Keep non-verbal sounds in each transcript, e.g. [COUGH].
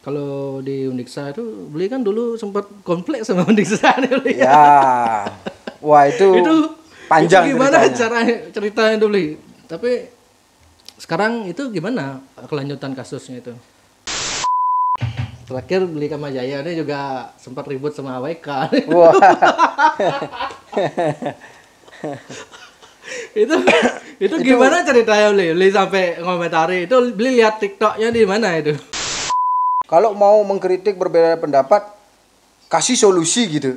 Kalau di Undiksa itu beli kan dulu sempat kompleks sama Undiksa nih [LAUGHS] beli. Ya. ya. Wah, itu itu panjang itu gimana ceritanya. ceritanya dulu. Tapi sekarang itu gimana kelanjutan kasusnya itu? Terakhir beli sama Jaya ini juga sempat ribut sama WK. Wah. [LAUGHS] itu itu gimana ceritanya beli? Beli sampai komentari itu beli lihat TikToknya di mana itu? Kalau mau mengkritik berbeda pendapat, kasih solusi gitu.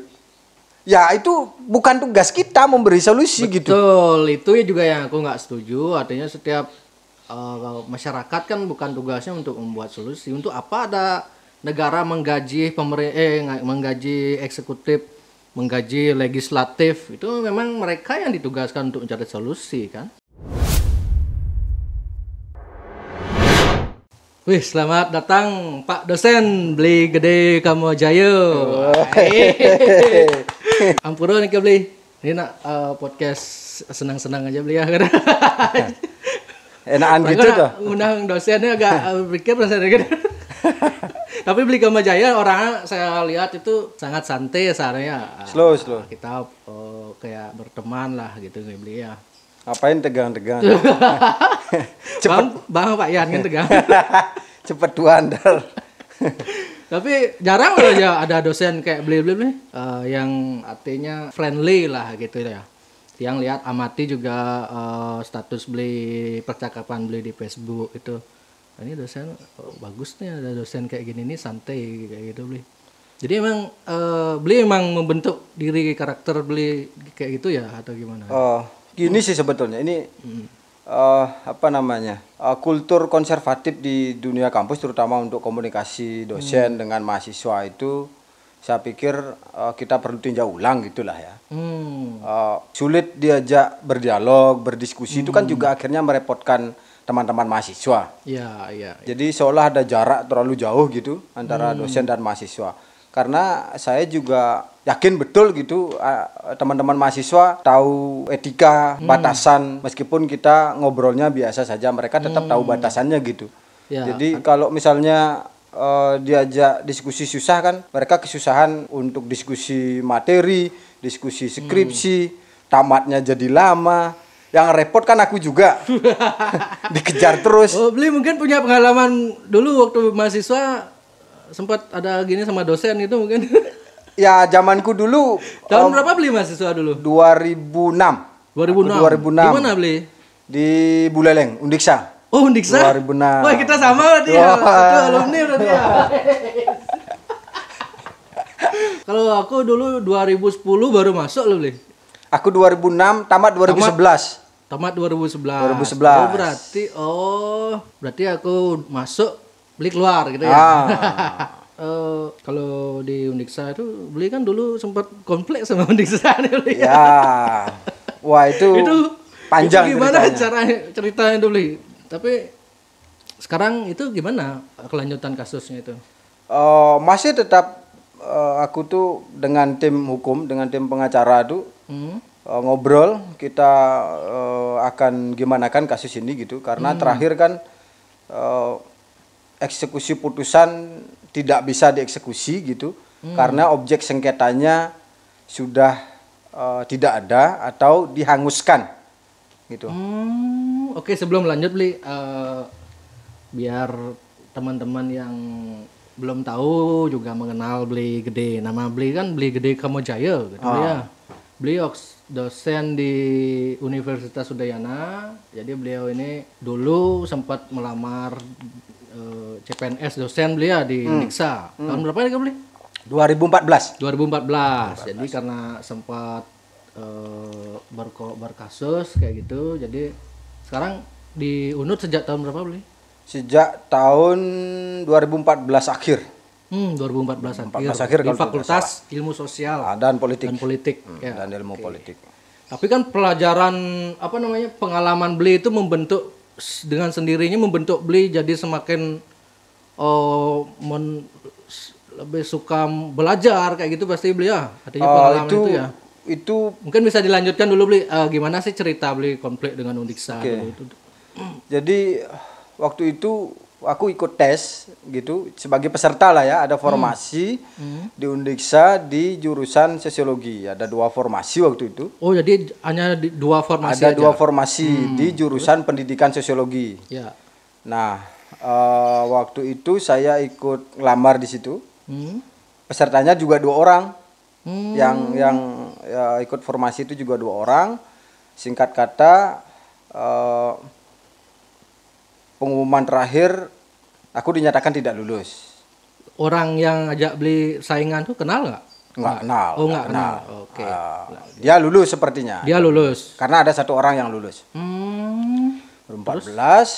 Ya itu bukan tugas kita memberi solusi Betul, gitu. Betul, itu ya juga yang aku nggak setuju. Artinya setiap uh, masyarakat kan bukan tugasnya untuk membuat solusi. Untuk apa ada negara menggaji pemerintah, eh, menggaji eksekutif, menggaji legislatif? Itu memang mereka yang ditugaskan untuk mencari solusi kan. Wih, selamat datang Pak dosen beli gede kamu jayo. Oh. Ampura nih beli. Ini nak uh, podcast senang-senang aja beli ya. [LAUGHS] Enakan gitu tuh. Undang dosennya agak pikir dosen gitu. [LAUGHS] Tapi beli kamu jaya orang saya lihat itu sangat santai ya, seharusnya. Slow, slow. Kita uh, kayak berteman lah gitu beli ya. Ngapain tegang-tegang? [LAUGHS] [LAUGHS] Cepat. Bang, bang Pak Yan kan tegang. [LAUGHS] Cepet dua andal. Tapi jarang loh ya ada dosen kayak beli beli nih uh, yang artinya friendly lah gitu ya. Yang lihat amati juga uh, status beli percakapan beli di Facebook itu. Ini dosen oh, bagus nih ada dosen kayak gini nih santai kayak gitu beli. Jadi emang uh, beli emang membentuk diri karakter beli kayak gitu ya atau gimana? Oh, Gini sih sebetulnya ini hmm. uh, apa namanya uh, kultur konservatif di dunia kampus terutama untuk komunikasi dosen hmm. dengan mahasiswa itu saya pikir uh, kita perlu tinjau ulang gitulah ya. Hmm. Uh, sulit diajak berdialog, berdiskusi hmm. itu kan hmm. juga akhirnya merepotkan teman-teman mahasiswa. Ya, ya, ya. Jadi seolah ada jarak terlalu jauh gitu antara hmm. dosen dan mahasiswa. Karena saya juga yakin betul gitu teman-teman mahasiswa tahu etika hmm. batasan meskipun kita ngobrolnya biasa saja mereka tetap hmm. tahu batasannya gitu ya. jadi kalau misalnya uh, diajak diskusi susah kan mereka kesusahan untuk diskusi materi diskusi skripsi hmm. tamatnya jadi lama yang repot kan aku juga [LAUGHS] dikejar terus oh, beli mungkin punya pengalaman dulu waktu mahasiswa sempat ada gini sama dosen gitu mungkin [LAUGHS] ya zamanku dulu tahun um, berapa beli mahasiswa dulu 2006 2006 aku 2006 di mana beli di Buleleng Undiksa oh Undiksa 2006 wah kita sama berarti ya satu alumni berarti ya [LAUGHS] kalau aku dulu 2010 baru masuk lo beli aku 2006 tamat 2011 tamat, tamat 2011 2011 oh, berarti oh berarti aku masuk beli keluar gitu ya ah. [LAUGHS] Uh, kalau di Undiksa itu beli kan dulu sempat konflik sama [LAUGHS] Undiksa nih, Ya. Wah, itu itu panjang itu gimana ceritanya. cara ceritanya dulu. Tapi sekarang itu gimana kelanjutan kasusnya itu? Uh, masih tetap uh, aku tuh dengan tim hukum, dengan tim pengacara tuh hmm. uh, ngobrol kita uh, akan gimana kan kasus ini gitu karena hmm. terakhir kan uh, eksekusi putusan tidak bisa dieksekusi gitu hmm. karena objek sengketanya sudah uh, tidak ada atau dihanguskan gitu. Hmm, Oke sebelum lanjut beli uh, eh, biar teman-teman yang belum tahu juga mengenal Beli Gede. Nama Beli kan Beli Gede jaya gitu ah. ya. Beliau dosen di Universitas Udayana. Jadi beliau ini dulu sempat melamar uh, eh, CPNS dosen beliau ya, di hmm. Niksa. Hmm. Tahun berapa ya beli? 2014. 2014. 2014. Jadi karena sempat uh, berko berkasus kayak gitu, jadi sekarang di Unut sejak tahun berapa beli? Sejak tahun 2014 akhir. Hmm, 2014, 2014 akhir. akhir di Fakultas Ilmu Sosial ah, dan Politik. Dan Politik. Hmm, ya. Dan Ilmu okay. Politik. Tapi kan pelajaran apa namanya pengalaman beli itu membentuk dengan sendirinya membentuk beli jadi semakin oh, men, lebih suka belajar kayak gitu pasti beli ya artinya uh, itu, itu ya itu mungkin bisa dilanjutkan dulu beli uh, eh, gimana sih cerita beli konflik dengan Undiksa okay. itu jadi waktu itu aku ikut tes gitu sebagai peserta lah ya ada hmm. formasi hmm. Hmm. di Undiksa di jurusan sosiologi ada dua formasi waktu itu oh jadi hanya dua formasi ada aja. dua formasi hmm. di jurusan Terus? pendidikan sosiologi ya nah uh, waktu itu saya ikut lamar di situ hmm. pesertanya juga dua orang hmm. yang yang ya, ikut formasi itu juga dua orang singkat kata uh, pengumuman terakhir Aku dinyatakan tidak lulus. Orang yang ajak beli saingan tuh kenal nggak? Nggak kenal. Oh nggak kenal. kenal. Oke. Okay. Uh, dia lulus sepertinya. Dia lulus. Karena ada satu orang yang lulus. Hmm. 14 Terus?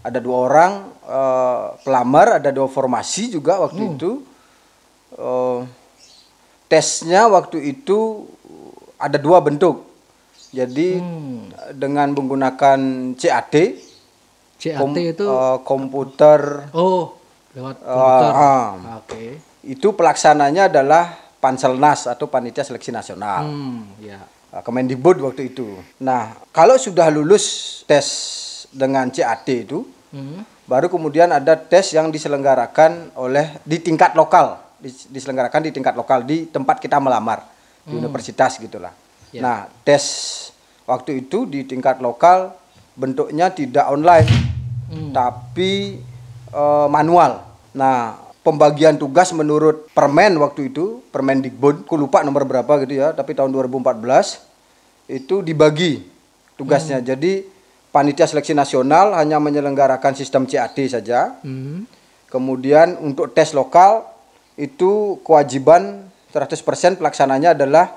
ada dua orang uh, pelamar, ada dua formasi juga waktu hmm. itu. Uh, tesnya waktu itu ada dua bentuk. Jadi hmm. dengan menggunakan CAT CAT kom, itu uh, komputer. Oh, lewat eh, komputer. Uh, Oke. Okay. Itu pelaksananya adalah Panselnas atau Panitia Seleksi Nasional. Hmm, ya. Eh, Kemendikbud waktu itu. Nah, kalau sudah lulus tes dengan CAT itu, hmm. baru kemudian ada tes yang diselenggarakan oleh di tingkat lokal, diselenggarakan di tingkat lokal di tempat kita melamar di hmm. universitas gitulah. Yeah. Nah, tes waktu itu di tingkat lokal bentuknya tidak online hmm. tapi e, manual. Nah, pembagian tugas menurut Permen waktu itu, Permen Dikbud, aku lupa nomor berapa gitu ya, tapi tahun 2014 itu dibagi tugasnya. Hmm. Jadi panitia seleksi nasional hanya menyelenggarakan sistem CAD saja. Hmm. Kemudian untuk tes lokal itu kewajiban 100% pelaksananya adalah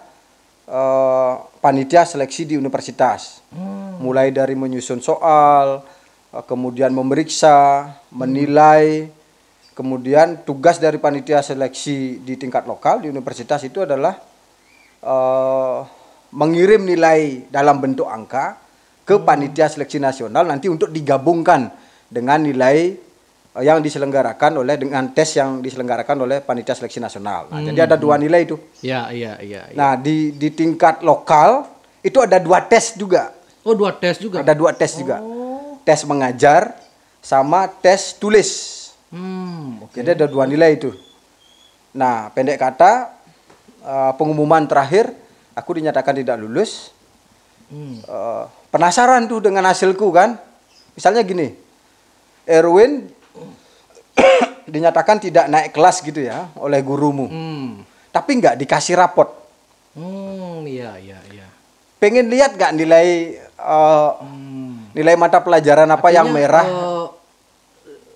uh, panitia seleksi di universitas. Hmm. Mulai dari menyusun soal, Eh, kemudian memeriksa, menilai, kemudian tugas dari panitia seleksi di tingkat lokal di universitas itu adalah uh, mengirim nilai dalam bentuk angka ke panitia seleksi nasional nanti untuk digabungkan dengan nilai eh, yang diselenggarakan oleh dengan tes yang diselenggarakan oleh panitia seleksi nasional. Nah, hmm. Jadi ada dua hmm. nilai itu. Ya, iya, iya. Ya. Nah di di tingkat lokal itu ada dua tes juga. Oh dua tes juga. Ada dua tes oh. juga tes mengajar sama tes tulis. Hmm, okay. Jadi ada dua nilai itu. Nah, pendek kata eh, pengumuman terakhir aku dinyatakan tidak lulus. Hmm. Eh, penasaran tuh dengan hasilku kan? Misalnya gini, Erwin [COUGHS] dinyatakan tidak naik kelas gitu ya oleh gurumu. Hmm. Tapi nggak dikasih rapot. Hmm, iya iya iya. Pengen lihat nggak nilai uh, hmm Nilai mata pelajaran apa Artinya, yang merah? Uh,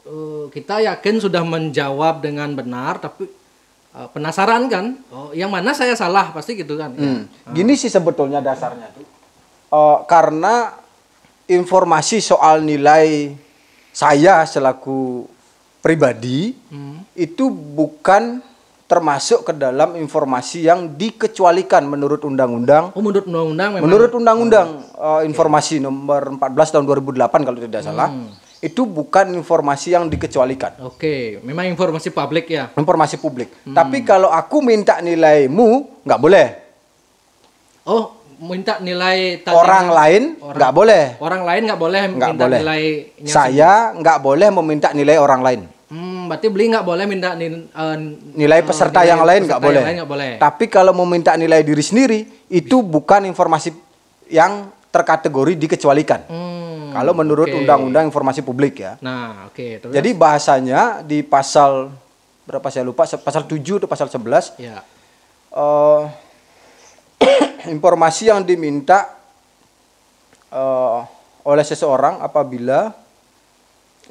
uh, kita yakin sudah menjawab dengan benar, tapi uh, penasaran kan? Oh, yang mana saya salah pasti gitu kan? Hmm. Ya. Ah. Gini sih sebetulnya dasarnya tuh, uh, karena informasi soal nilai saya selaku pribadi hmm. itu bukan termasuk ke dalam informasi yang dikecualikan menurut undang-undang. Oh, menurut undang-undang memang. Menurut undang-undang oh, uh, informasi okay. nomor 14 tahun 2008 kalau tidak hmm. salah. Hmm. Itu bukan informasi yang dikecualikan. Oke, okay. memang informasi publik ya. Informasi publik. Hmm. Tapi kalau aku minta nilaimu nggak boleh. Oh, minta nilai tanya. orang lain nggak boleh. Orang lain nggak boleh nggak boleh. nilai. Saya nggak boleh meminta nilai orang lain. Hmm, berarti beli nggak boleh minta ni, uh, nilai eh, peserta nilai yang lain nggak boleh. boleh. Tapi kalau mau minta nilai diri sendiri itu bukan informasi yang terkategori dikecualikan. Hmm, kalau menurut undang Undang-Undang Informasi Publik ya. Nah, oke. Okay, Jadi bahasanya di pasal berapa saya lupa pasal 7 atau pasal 11. Ya. Uh, [COUGHS] informasi yang diminta uh, oleh seseorang apabila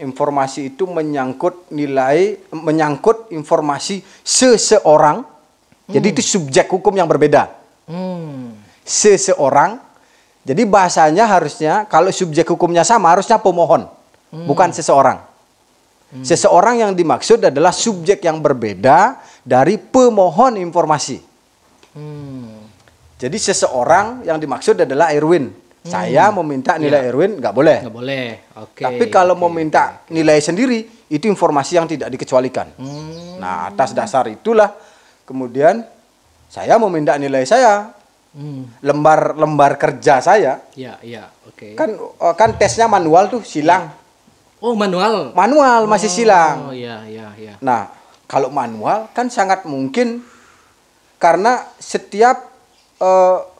Informasi itu menyangkut nilai, menyangkut informasi seseorang. Hmm. Jadi itu subjek hukum yang berbeda. Hmm. Seseorang. Jadi bahasanya harusnya kalau subjek hukumnya sama harusnya pemohon, hmm. bukan seseorang. Hmm. Seseorang yang dimaksud adalah subjek yang berbeda dari pemohon informasi. Hmm. Jadi seseorang yang dimaksud adalah Erwin. Hmm. Saya meminta nilai ya. Erwin nggak boleh. Nggak boleh. Oke. Okay. Tapi kalau okay. meminta nilai sendiri itu informasi yang tidak dikecualikan. Hmm. Nah atas dasar itulah kemudian saya meminta nilai saya lembar hmm. lembar lembar kerja saya. Iya iya oke. Okay. Kan eh, kan tesnya manual tuh silang. Iya. Oh manual. Manual masih oh, silang. Oh iya iya iya. Nah kalau manual kan sangat mungkin karena setiap uh,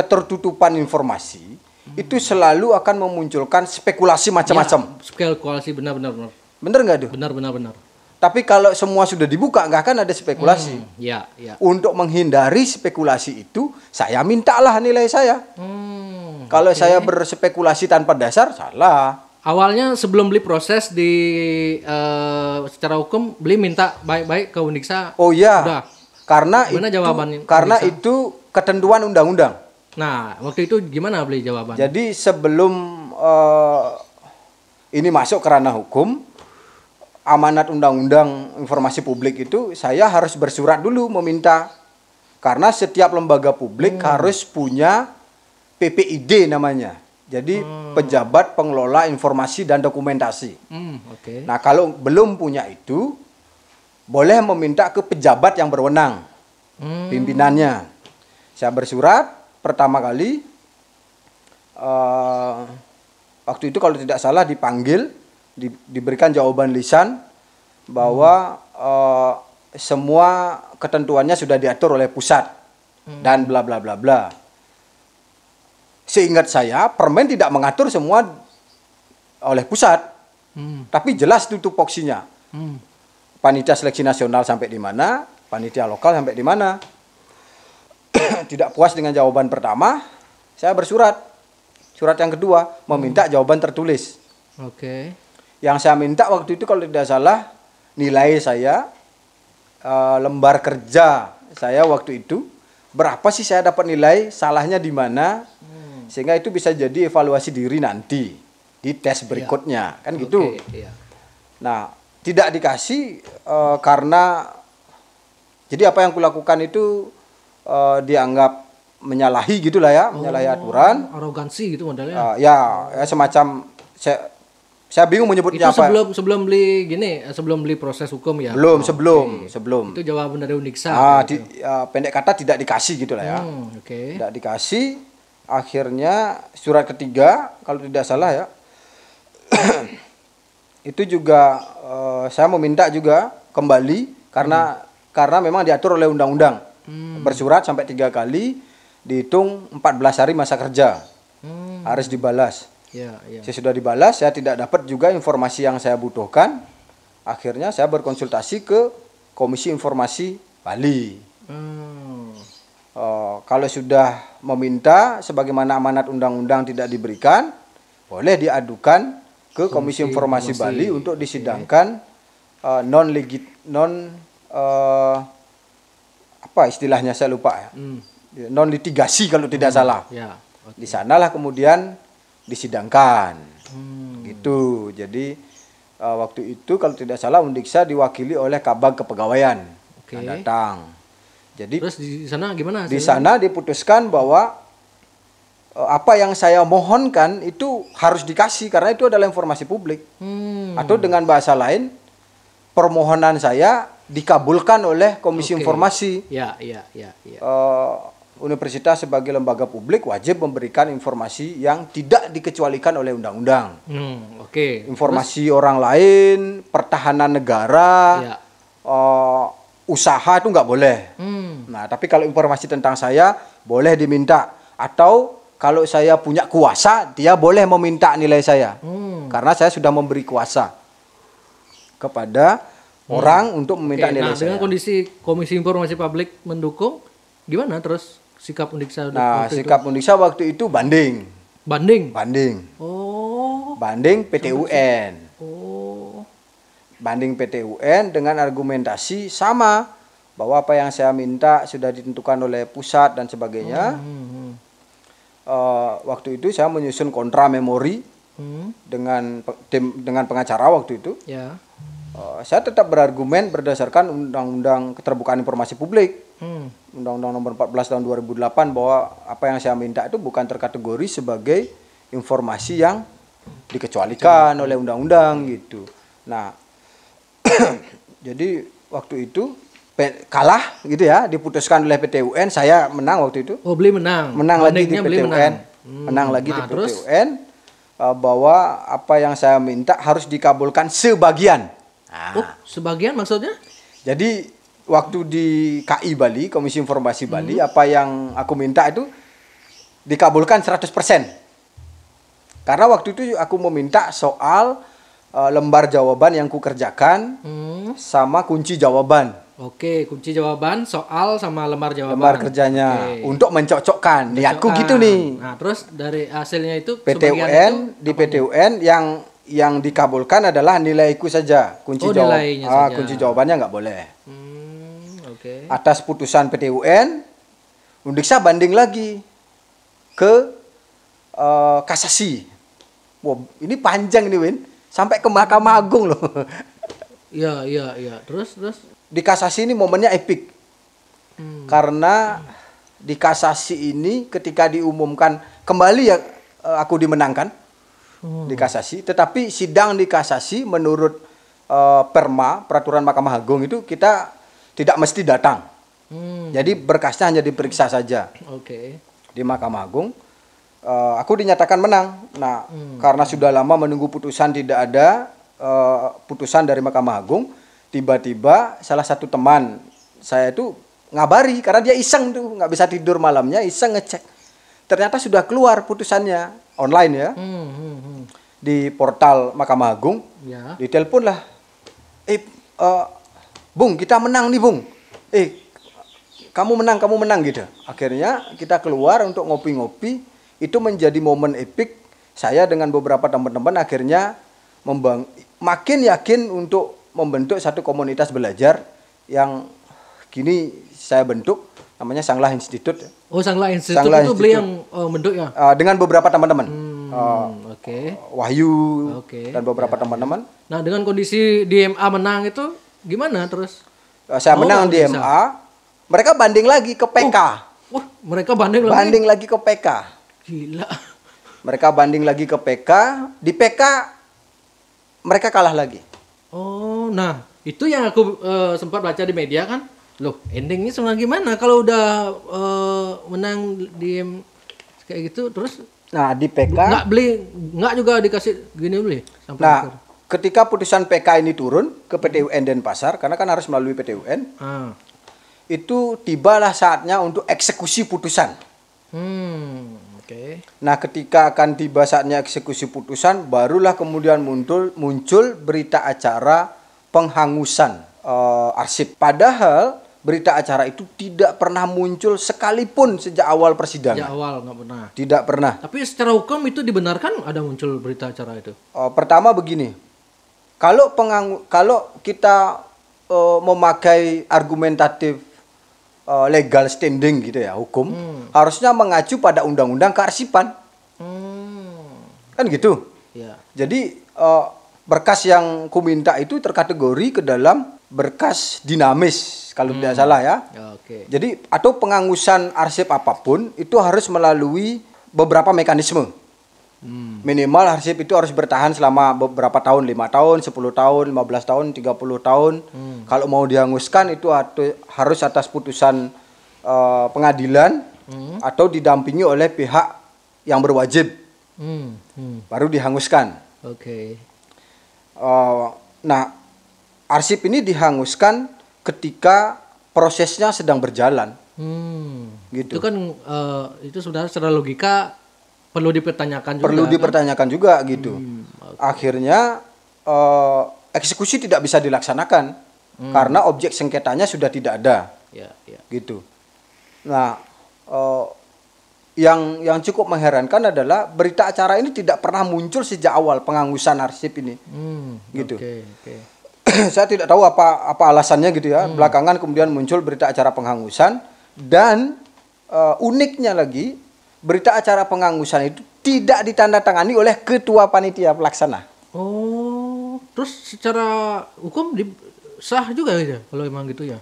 ketertutupan informasi hmm. itu selalu akan memunculkan spekulasi macam-macam. Ya, spekulasi benar-benar benar. nggak tuh? Benar-benar benar. Tapi kalau semua sudah dibuka nggak akan ada spekulasi. Hmm, ya, ya. Untuk menghindari spekulasi itu, saya mintalah nilai saya. Hmm, kalau okay. saya berspekulasi tanpa dasar, salah. Awalnya sebelum beli proses di uh, secara hukum beli minta baik-baik ke Undiksa. Oh iya. Udah. Karena Gimana itu, jawabannya? Karena Undiksa? itu ketentuan undang-undang. Nah, waktu itu gimana beli jawaban? Jadi sebelum uh, ini masuk ke ranah hukum, amanat undang-undang informasi publik itu saya harus bersurat dulu meminta karena setiap lembaga publik hmm. harus punya PPID namanya. Jadi hmm. pejabat pengelola informasi dan dokumentasi. Hmm, okay. Nah kalau belum punya itu, boleh meminta ke pejabat yang berwenang, hmm. pimpinannya. Saya bersurat, pertama kali uh, waktu itu kalau tidak salah dipanggil di, diberikan jawaban lisan bahwa hmm. uh, semua ketentuannya sudah diatur oleh pusat hmm. dan bla bla bla bla. Seingat saya permen tidak mengatur semua oleh pusat, hmm. tapi jelas tutup poksinya. Hmm. Panitia seleksi nasional sampai di mana, panitia lokal sampai di mana [COUGHS] tidak puas dengan jawaban pertama, saya bersurat. Surat yang kedua meminta hmm. jawaban tertulis. Oke. Okay. Yang saya minta waktu itu kalau tidak salah nilai saya uh, lembar kerja saya waktu itu berapa sih saya dapat nilai salahnya di mana hmm. sehingga itu bisa jadi evaluasi diri nanti di tes berikutnya yeah. kan gitu. Okay, iya. Yeah. Nah tidak dikasih uh, karena jadi apa yang kulakukan itu uh, dianggap menyalahi gitulah ya, oh, menyalahi aturan. Arogansi gitu modalnya, Uh, ya, ya semacam saya saya bingung menyebutnya itu apa. sebelum sebelum beli gini, sebelum beli proses hukum ya. Belum, oh, sebelum, okay. sebelum. Itu jawaban dari Uniksa. Ah, gitu. di, uh, pendek kata tidak dikasih gitulah ya. Hmm, oke. Okay. Tidak dikasih akhirnya surat ketiga kalau tidak salah ya. [COUGHS] itu juga uh, saya meminta juga kembali karena hmm. karena memang diatur oleh undang-undang hmm. bersurat sampai tiga kali dihitung 14 hari masa kerja hmm. harus dibalas ya, ya. saya sudah dibalas saya tidak dapat juga informasi yang saya butuhkan akhirnya saya berkonsultasi ke Komisi Informasi Bali hmm. uh, kalau sudah meminta sebagaimana amanat undang-undang tidak diberikan boleh diadukan ke Komisi, Komisi Informasi, Bali untuk disidangkan okay. uh, eh, non legit non uh, apa istilahnya saya lupa ya. Hmm. Ya, non litigasi kalau tidak hmm. salah. Ya. Okay. Di sanalah kemudian disidangkan. Hmm. Gitu. Jadi uh, waktu itu kalau tidak salah Undiksa diwakili oleh Kabag Kepegawaian okay. yang datang. Jadi Terus di sana gimana? Hasilnya? Di sana diputuskan bahwa eh, apa yang saya mohonkan itu harus dikasih karena itu adalah informasi publik. Hmm. Atau dengan bahasa lain, permohonan saya dikabulkan oleh Komisi okay. Informasi. Ya, ya, ya, ya. Uh, universitas sebagai lembaga publik wajib memberikan informasi yang tidak dikecualikan oleh undang-undang. Hmm, oke. Okay. Informasi Terus? orang lain, pertahanan negara, ya. uh, usaha itu nggak boleh. Hmm. Nah, tapi kalau informasi tentang saya boleh diminta atau kalau saya punya kuasa, dia boleh meminta nilai saya. Hmm. Karena saya sudah memberi kuasa kepada orang untuk meminta okay, nilai Nah, dengan kondisi Komisi Informasi Publik mendukung, gimana terus sikap Undiksa? Nah, sikap itu? Undiksa waktu itu banding. Banding. Banding. Oh. Banding PTUN. Oh. Banding PTUN dengan argumentasi sama bahwa apa yang saya minta sudah ditentukan oleh pusat dan sebagainya. Hmm. hmm. Uh, waktu itu saya menyusun kontra memori hmm. dengan pe, dengan pengacara waktu itu. Ya Eh, saya tetap berargumen berdasarkan undang-undang keterbukaan informasi publik. Hmm. Undang-undang nomor 14 tahun 2008 bahwa apa yang saya minta itu bukan terkategori sebagai informasi yang dikecualikan oleh undang-undang gitu. Nah, [CLEARS THROAT] jadi waktu itu kalah gitu ya diputuskan oleh ptun saya menang waktu itu oh beli menang menang lagi di ptun. UN menang, hmm. menang lagi nah, di ptun terus? Eh, bahwa apa yang saya minta harus dikabulkan sebagian Ah. Oh, sebagian maksudnya? Jadi waktu di KI Bali, Komisi Informasi Bali, hmm. apa yang aku minta itu dikabulkan 100%. Karena waktu itu aku meminta soal uh, lembar jawaban yang kukerjakan hmm. sama kunci jawaban. Oke, kunci jawaban soal sama lembar jawaban. Lembar kerjanya Oke. untuk mencocokkan. Niatku gitu nih. Nah, terus dari hasilnya itu PTUN itu, di PTUN UN yang yang dikabulkan adalah nilaiku saja kunci oh, jawab ah, saja. kunci jawabannya nggak boleh hmm, okay. atas putusan PTUN, Undiksa banding lagi ke uh, kasasi wow ini panjang ini Win sampai ke Mahkamah Agung loh [LAUGHS] Ya, ya, ya. terus terus di kasasi ini momennya epic hmm. karena di kasasi ini ketika diumumkan kembali ya eh, aku dimenangkan Oh. di kasasi. Tetapi sidang di kasasi menurut uh, Perma peraturan Mahkamah Agung itu kita tidak mesti datang. Hmm. Jadi berkasnya hanya diperiksa saja. Okay. Di Mahkamah Agung uh, aku dinyatakan menang. Nah, hmm. karena sudah lama menunggu putusan tidak ada uh, putusan dari Mahkamah Agung, tiba-tiba salah satu teman saya itu ngabari karena dia iseng tuh nggak bisa tidur malamnya iseng ngecek ternyata sudah keluar putusannya online ya hmm, hmm, hmm. di portal Mahkamah Agung ya. lah, eh uh, Bung kita menang nih Bung eh kamu menang kamu menang gitu akhirnya kita keluar untuk ngopi-ngopi itu menjadi momen epik saya dengan beberapa teman-teman akhirnya membang makin yakin untuk membentuk satu komunitas belajar yang kini saya bentuk namanya Sangla Institute. Oh Sangla Institute Sangla itu Institute. beli yang oh, menduk ya? Uh, dengan beberapa teman-teman. Hmm, uh, Oke. Okay. Wahyu okay. dan beberapa ya. teman-teman. Ya. Nah dengan kondisi DMA menang itu gimana terus? Uh, saya oh, menang DMA, mereka banding lagi ke PK. oh, oh, mereka banding, banding lagi. Banding lagi ke PK. Gila. Mereka banding lagi ke PK. Di PK mereka kalah lagi. Oh, nah itu yang aku uh, sempat baca di media kan Loh, endingnya sebenarnya gimana kalau udah uh, menang di kayak gitu terus nah di PK nggak beli nggak juga dikasih gini beli sampai nah akhir. ketika putusan PK ini turun ke PTUN pasar karena kan harus melalui PTUN hmm. Ah. itu tibalah saatnya untuk eksekusi putusan hmm, oke okay. nah ketika akan tiba saatnya eksekusi putusan barulah kemudian muncul muncul berita acara penghangusan uh, arsip padahal berita acara itu tidak pernah muncul sekalipun sejak awal persidangan. Sejak awal nggak pernah. Tidak pernah. Tapi secara hukum itu dibenarkan ada muncul berita acara itu. Oh, pertama begini, kalau pengang kalau kita uh, memakai argumentatif uh, legal standing gitu ya hukum, hmm. harusnya mengacu pada undang-undang kearsipan. Hmm. Kan gitu. Ya. Jadi uh, berkas yang minta itu terkategori ke dalam berkas dinamis kalau hmm. tidak salah ya. ya okay. Jadi atau pengangusan arsip apapun itu harus melalui beberapa mekanisme. Hmm. Minimal arsip itu harus bertahan selama beberapa tahun, lima tahun, 10 tahun, 15 tahun, 30 tahun. Hmm. Kalau mau dihanguskan itu harus atas putusan uh, pengadilan hmm. atau didampingi oleh pihak yang berwajib. Hmm. Hmm. Baru dihanguskan. Oke. Okay. Uh, eh, nah, arsip ini dihanguskan ketika prosesnya sedang berjalan. Hmm. Gitu. Itu kan uh, itu sudah secara logika perlu dipertanyakan juga. Perlu kan? dipertanyakan kan? juga gitu. Hmm, okay. Akhirnya uh, eksekusi tidak bisa dilaksanakan hmm. karena objek sengketanya sudah tidak ada. Ya, ya. Gitu. Nah, uh, yang yang cukup mengherankan adalah berita acara ini tidak pernah muncul sejak awal pengangusan arsip ini. Hmm, gitu. Okay, okay [CLEARS THROAT] saya tidak tahu apa apa alasannya gitu ya. Hmm. Belakangan kemudian muncul berita acara penghangusan dan uh, uniknya lagi berita acara penghangusan itu tidak ditandatangani oleh ketua panitia pelaksana. Oh, terus secara hukum di, sah juga ya kalau memang gitu ya?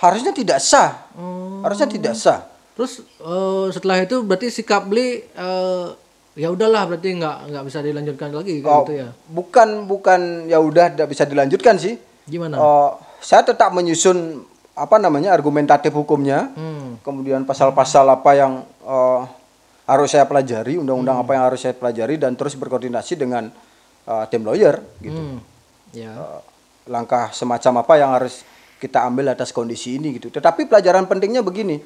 Harusnya tidak sah. Hmm. Harusnya tidak oh. sah. Terus uh, setelah itu berarti sikap beli uh, eh, ya udahlah berarti nggak nggak bisa dilanjutkan lagi kan oh, gitu ya bukan bukan ya udah tidak bisa dilanjutkan sih gimana oh, saya tetap menyusun apa namanya argumentatif hukumnya hmm. kemudian pasal-pasal apa yang uh, harus saya pelajari undang-undang hmm. apa yang harus saya pelajari dan terus berkoordinasi dengan uh, tim lawyer gitu hmm. ya. uh, langkah semacam apa yang harus kita ambil atas kondisi ini gitu tetapi pelajaran pentingnya begini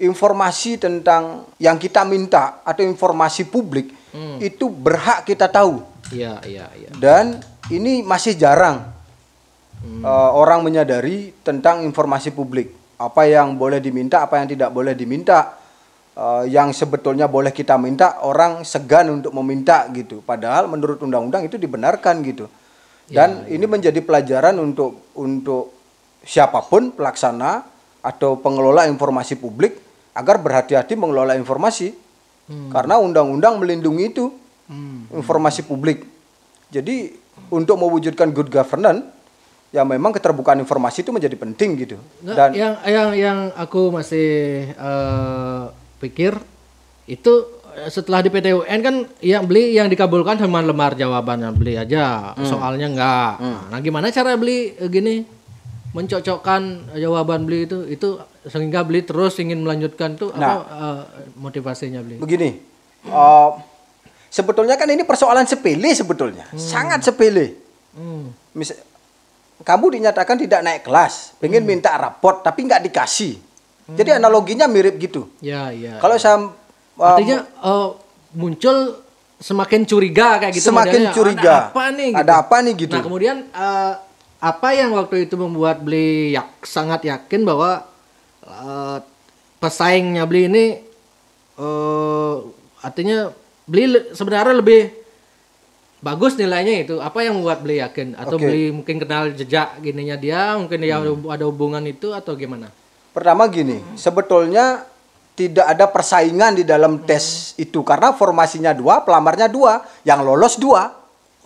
informasi tentang yang kita minta atau informasi publik hmm. itu berhak kita tahu. Iya, iya, iya. Dan ini masih jarang hmm. uh, orang menyadari tentang informasi publik. Apa yang boleh diminta, apa yang tidak boleh diminta. Uh, yang sebetulnya boleh kita minta orang segan untuk meminta gitu. Padahal menurut undang-undang itu dibenarkan gitu. Iya, Dan ya, ya. ini menjadi pelajaran untuk untuk siapapun pelaksana atau pengelola informasi publik agar berhati-hati mengelola informasi hmm. karena undang-undang melindungi itu hmm. informasi publik. Jadi untuk mewujudkan good governance ya memang keterbukaan informasi itu menjadi penting gitu. Nah, Dan yang yang yang aku masih uh, pikir itu eh, setelah di PTUN kan yang beli yang dikabulkan cuma lemar jawabannya beli aja hmm. soalnya enggak. Hmm. Nah, gimana cara beli eh, gini? mencocokkan eh, jawaban beli itu itu sehingga beli terus ingin melanjutkan tuh nah, apa uh, eh, motivasinya beli begini uh, sebetulnya kan ini persoalan sepele sebetulnya hmm. sangat sepele hmm. Mis kamu dinyatakan tidak naik kelas pengen hmm. minta rapot tapi nggak dikasih hmm. jadi analoginya mirip gitu ya ya kalau saya uh, artinya uh, muncul semakin curiga kayak gitu semakin curiga ada apa nih gitu. ada apa nih gitu nah kemudian uh, apa yang waktu itu membuat beli yak, sangat yakin bahwa uh, pesaingnya beli ini uh, artinya beli le, sebenarnya lebih bagus nilainya itu apa yang membuat beli yakin atau okay. beli mungkin kenal jejak gininya dia mungkin dia hmm. ada hubungan itu atau gimana pertama gini hmm. sebetulnya tidak ada persaingan di dalam hmm. tes hmm. itu karena formasinya dua pelamarnya dua yang lolos dua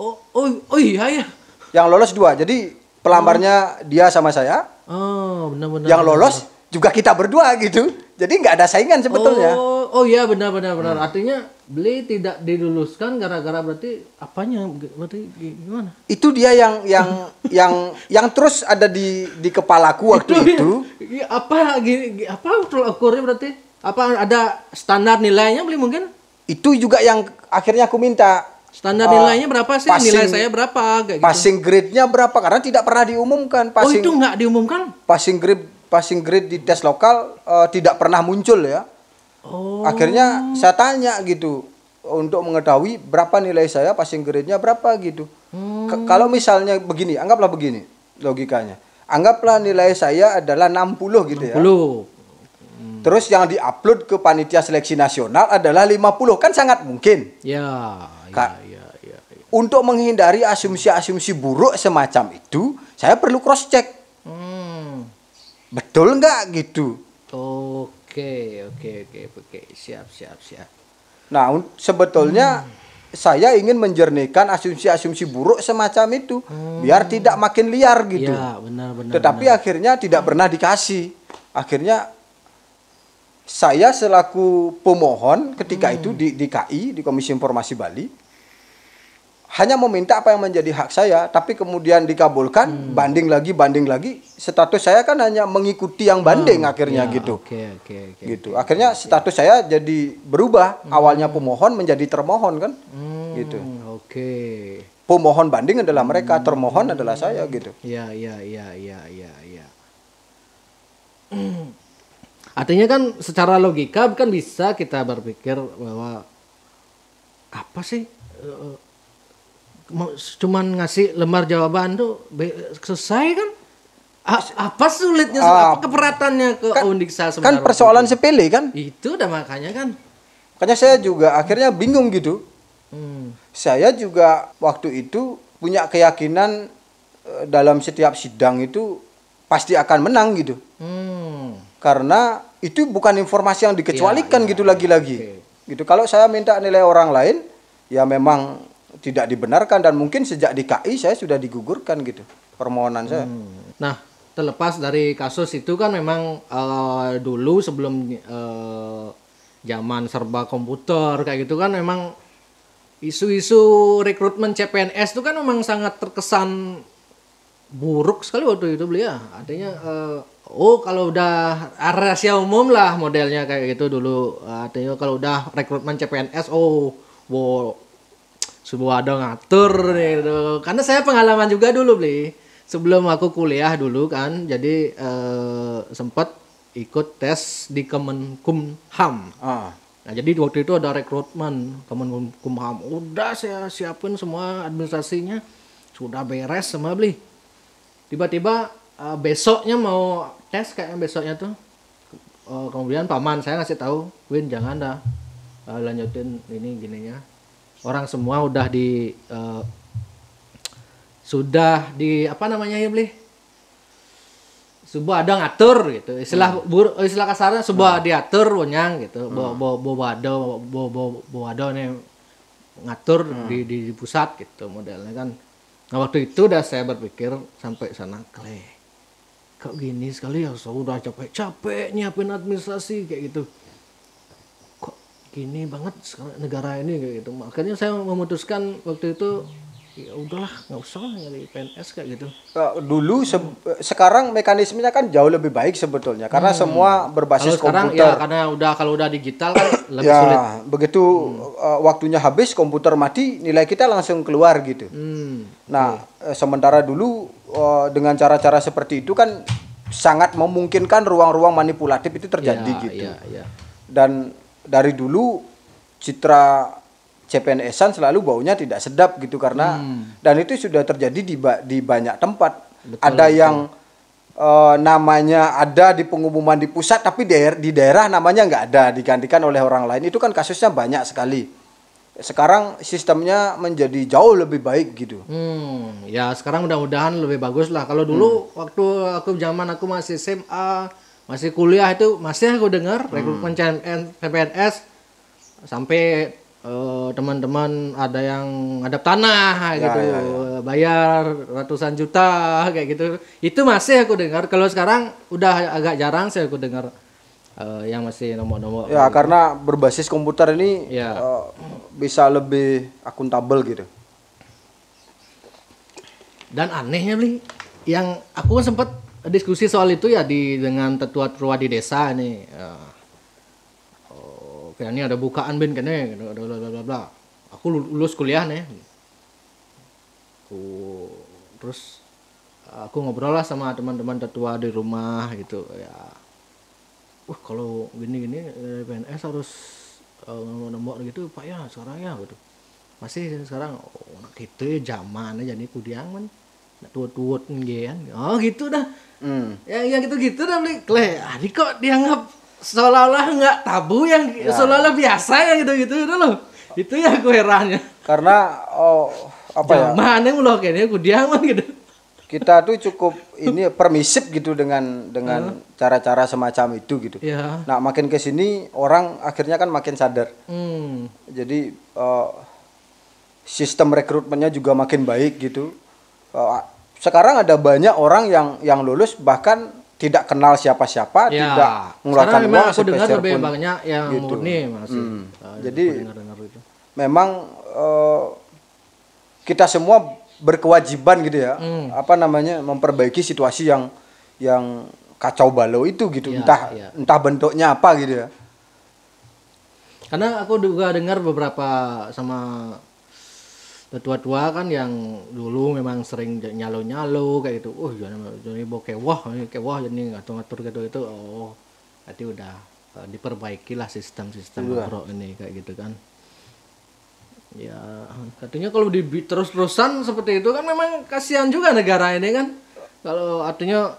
oh oh oh iya ya yang lolos dua jadi Pelamarnya oh. dia sama saya. Oh, benar-benar. Yang lolos benar. juga kita berdua gitu. Jadi nggak ada saingan sebetulnya. Oh, oh iya benar benar benar. Hmm. Artinya beli tidak diluluskan gara-gara berarti apanya berarti gimana? Itu dia yang yang [LAUGHS] yang yang terus ada di di kepalaku waktu itu. itu. Iya. Iya, apa gini apa tolak ukurnya berarti? Apa ada standar nilainya beli mungkin? Itu juga yang akhirnya aku minta Standar eh, nilainya berapa sih? Passing, Nilai saya berapa? Pasing gitu. Passing grade-nya berapa? Karena tidak pernah diumumkan. Passing, oh itu nggak diumumkan? Passing grade passing grade di tes lokal uh, tidak pernah muncul ya. Oh. Akhirnya saya tanya gitu untuk mengetahui berapa nilai saya passing grade-nya berapa gitu. Hmm. kalau misalnya begini, anggaplah begini logikanya. Anggaplah nilai saya adalah 60 gitu 60. ya. Hmm. Terus yang diupload ke panitia seleksi nasional adalah 50 kan sangat mungkin. Ya. Ka ya, ya, ya, iya. Untuk menghindari asumsi-asumsi buruk semacam itu, saya perlu cross check. Hmm. Betul nggak gitu? Oke, oke, oke, oke. Siap, siap, siap. Nah, sebetulnya hmm. saya ingin menjernihkan asumsi-asumsi buruk semacam itu, hmm. biar tidak makin liar gitu. Ya, benar, benar. Tetapi benar. akhirnya tidak pernah dikasih. Akhirnya saya selaku pemohon ketika hmm. itu di DKI di Komisi Informasi Bali hanya meminta apa yang menjadi hak saya tapi kemudian dikabulkan hmm. banding lagi banding lagi status saya kan hanya mengikuti yang banding oh, akhirnya ya, gitu okay, okay, okay, gitu akhirnya okay. status saya jadi berubah hmm. awalnya pemohon menjadi termohon kan hmm, gitu oke okay. pemohon banding adalah hmm. mereka termohon adalah saya gitu ya ya ya ya ya ya [CLEARS THROAT] [CLEARS THROAT] Artinya kan secara logika kan bisa kita berpikir bahwa apa sih eh, cuman ngasih lembar jawaban tuh selesai kan? apa sulitnya uh, apa ah, keperatannya ke kan, Undiksa kan sebenarnya? Kan persoalan itu? sepele kan? Itu udah makanya kan. Makanya saya juga akhirnya bingung gitu. Hmm. Saya juga waktu itu punya keyakinan eh, dalam setiap sidang itu pasti akan menang gitu. Hmm karena itu bukan informasi yang dikecualikan ya, ya. gitu lagi-lagi. Ya, okay. Gitu. Kalau saya minta nilai orang lain, ya memang tidak dibenarkan dan mungkin sejak DKI saya sudah digugurkan gitu permohonan saya. Hmm. Nah, terlepas dari kasus itu kan memang uh, dulu sebelum uh, zaman serba komputer kayak gitu kan memang isu-isu rekrutmen CPNS itu kan memang sangat terkesan buruk sekali waktu itu beliau. Ya. Adanya uh, eh, oh kalau udah rahasia umum lah modelnya kayak gitu dulu artinya ah, kalau udah rekrutmen CPNS oh wow sebuah ada ngatur gitu karena saya pengalaman juga dulu beli sebelum aku kuliah dulu kan jadi eh, sempat ikut tes di Kemenkumham ah. nah jadi waktu itu ada rekrutmen Kemenkumham udah saya siapin semua administrasinya sudah beres semua beli tiba-tiba uh, besoknya mau tes kayaknya besoknya tuh uh, kemudian paman saya ngasih tahu Win jangan dah uh, lanjutin ini gininya orang semua udah di uh, sudah di apa namanya ya beli sebuah ada ngatur gitu istilah hmm. bur, istilah kasarnya sebuah hmm. diatur wonyang gitu hmm. bawa bawa ada bawa bawa bawa ada nih ngatur hmm. di, di di pusat gitu modelnya kan nah waktu itu udah saya berpikir sampai sana kleh kok gini sekali ya sudah capek capek nyiapin administrasi kayak gitu kok gini banget sekarang negara ini kayak gitu makanya saya memutuskan waktu itu ya udahlah nggak usah nyari PNS kayak gitu eh, dulu se sekarang mekanismenya kan jauh lebih baik sebetulnya karena hmm. semua berbasis kalau sekarang, ya, komputer ya karena udah kalau udah digital kan [COUGHS] lebih ya, sulit begitu hmm. uh, waktunya habis komputer mati nilai kita langsung keluar gitu hmm. nah hmm. sementara dulu Oh, dengan cara-cara seperti itu kan sangat memungkinkan ruang-ruang manipulatif itu terjadi ya, gitu. Ya, ya. Dan dari dulu citra cpns selalu baunya tidak sedap gitu karena hmm. dan itu sudah terjadi di ba di banyak tempat. Betul, ada betul. yang uh, namanya ada di pengumuman di pusat tapi daer di daerah namanya nggak ada digantikan oleh orang lain. Itu kan kasusnya banyak sekali sekarang sistemnya menjadi jauh lebih baik gitu. Hmm, ya sekarang mudah-mudahan lebih bagus lah. Kalau dulu hmm. waktu aku zaman aku masih SMA, masih kuliah itu masih aku dengar hmm. rekrutmen CPNS, sampai teman eh, teman-teman ada yang ada tanah ya, gitu, ya, ya. bayar ratusan juta kayak gitu. Itu masih aku dengar. Kalau sekarang udah agak jarang sih aku dengar uh, yang masih nomor-nomor. Ya, karena berbasis komputer ini ya. uh, bisa lebih akuntabel gitu. Dan anehnya nih yang aku kan sempat diskusi soal itu ya di dengan tetua tua di desa ini Uh, oh, kayaknya ada bukaan bin kene, bla Aku lulus kuliah nih. Aku terus aku ngobrol lah sama teman-teman tetua di rumah gitu ya wah kalau gini-gini eh, PNS harus uh, eh, nomor gitu pak ya sekarang ya gitu masih sekarang oh, anak kita gitu ya, zaman jadi kudiang nak tuot tuot ngean oh gitu dah hmm. ya yang gitu gitu dah beli kle adik kok dianggap seolah-olah nggak tabu yang ya. seolah-olah biasa yang gitu-gitu itu loh itu ya kue herannya karena oh apa ya? zaman ya mana yang loh kayaknya kudiang men gitu kita tuh cukup ini permisif gitu dengan dengan hmm. cara-cara hmm. semacam itu gitu. Ya. Nah makin ke sini orang akhirnya kan makin sadar. Hmm. Jadi uh, sistem rekrutmennya juga makin baik gitu. Uh, sekarang ada banyak orang yang yang lulus bahkan tidak kenal siapa-siapa, ya. tidak mengeluarkan uang aku dengar lebih pun, banyak yang gitu. murni masih. Hmm. Nah, Jadi itu. memang uh, kita semua berkewajiban gitu ya hmm. apa namanya memperbaiki situasi yang yang kacau balau itu gitu ya, entah ya. entah bentuknya apa gitu ya karena aku juga dengar beberapa sama tua-tua kan yang dulu memang sering nyalo-nyalo kayak gitu oh iya, jadi jadi bokewah wah jadi ngatur-ngatur gitu itu oh nanti udah eh, diperbaikilah sistem-sistem ya. ini kayak gitu kan Ya, artinya kalau di terus-terusan seperti itu kan memang kasihan juga negara ini kan. Kalau artinya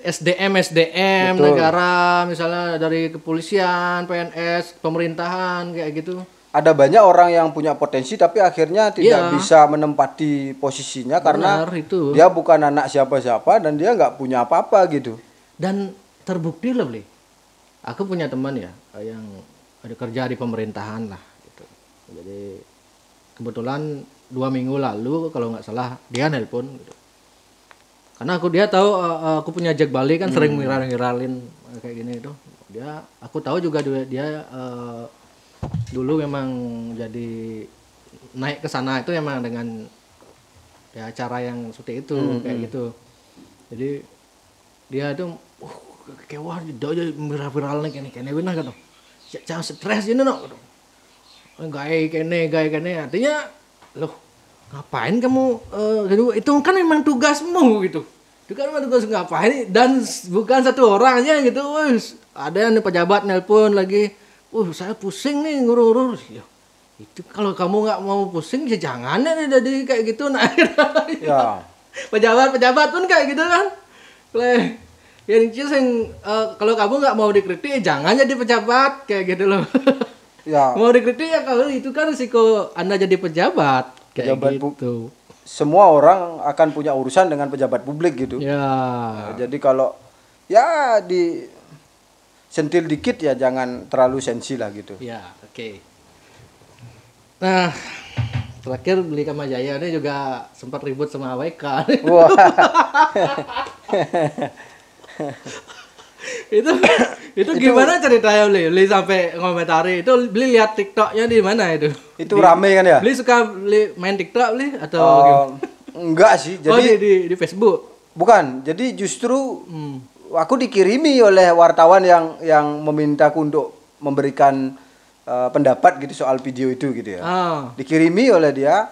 SDM SDM Betul. negara misalnya dari kepolisian, PNS, pemerintahan kayak gitu. Ada banyak orang yang punya potensi tapi akhirnya tidak iya. bisa menempati posisinya Benar, karena itu. dia bukan anak siapa-siapa dan dia nggak punya apa-apa gitu. Dan terbukti loh, Aku punya teman ya yang ada kerja di pemerintahan lah jadi kebetulan dua minggu lalu kalau nggak salah dia nelpon gitu karena aku dia tahu uh, aku punya Jack Bali kan hmm. sering ngiral-ngiralin kayak gini itu dia aku tahu juga dia, dia uh, dulu memang jadi naik ke sana itu memang dengan ya cara yang seperti itu hmm, hmm. kayak gitu jadi dia itu uh, kewah dia jadi viral-viralnya kayak gini kayak gini kan tuh jangan stres ini no gawe kene gawe kene artinya loh ngapain kamu uh, eh, itu kan memang tugasmu gitu itu kan memang tugas ngapain dan bukan satu orangnya gitu Wih, ada yang pejabat nelpon lagi uh saya pusing nih ngurur-ngurur ya, itu kalau kamu nggak mau pusing ya jangan ya jadi kayak gitu nah [LAUGHS] ya. pejabat pejabat pun kayak gitu kan Kleh. yang yang uh, eh, kalau kamu nggak mau dikritik ya jangan jadi pejabat kayak gitu loh [LAUGHS] ya. mau dikritik ya kalau itu kan risiko anda jadi pejabat kayak pejabat gitu semua orang akan punya urusan dengan pejabat publik gitu ya. ya jadi kalau ya di sentil dikit ya jangan terlalu sensi lah gitu ya oke okay. nah terakhir beli sama Jaya ini juga sempat ribut sama AWK. Wah. Wow. [LAUGHS] itu itu gimana ceritanya beli beli sampai ngomentari itu beli lihat tiktoknya di mana itu itu di, rame kan ya beli suka beli main tiktok beli atau uh, enggak sih oh, jadi oh, di, di, di Facebook bukan jadi justru hmm. aku dikirimi oleh wartawan yang yang memintaku untuk memberikan uh, pendapat gitu soal video itu gitu ya uh. dikirimi oleh dia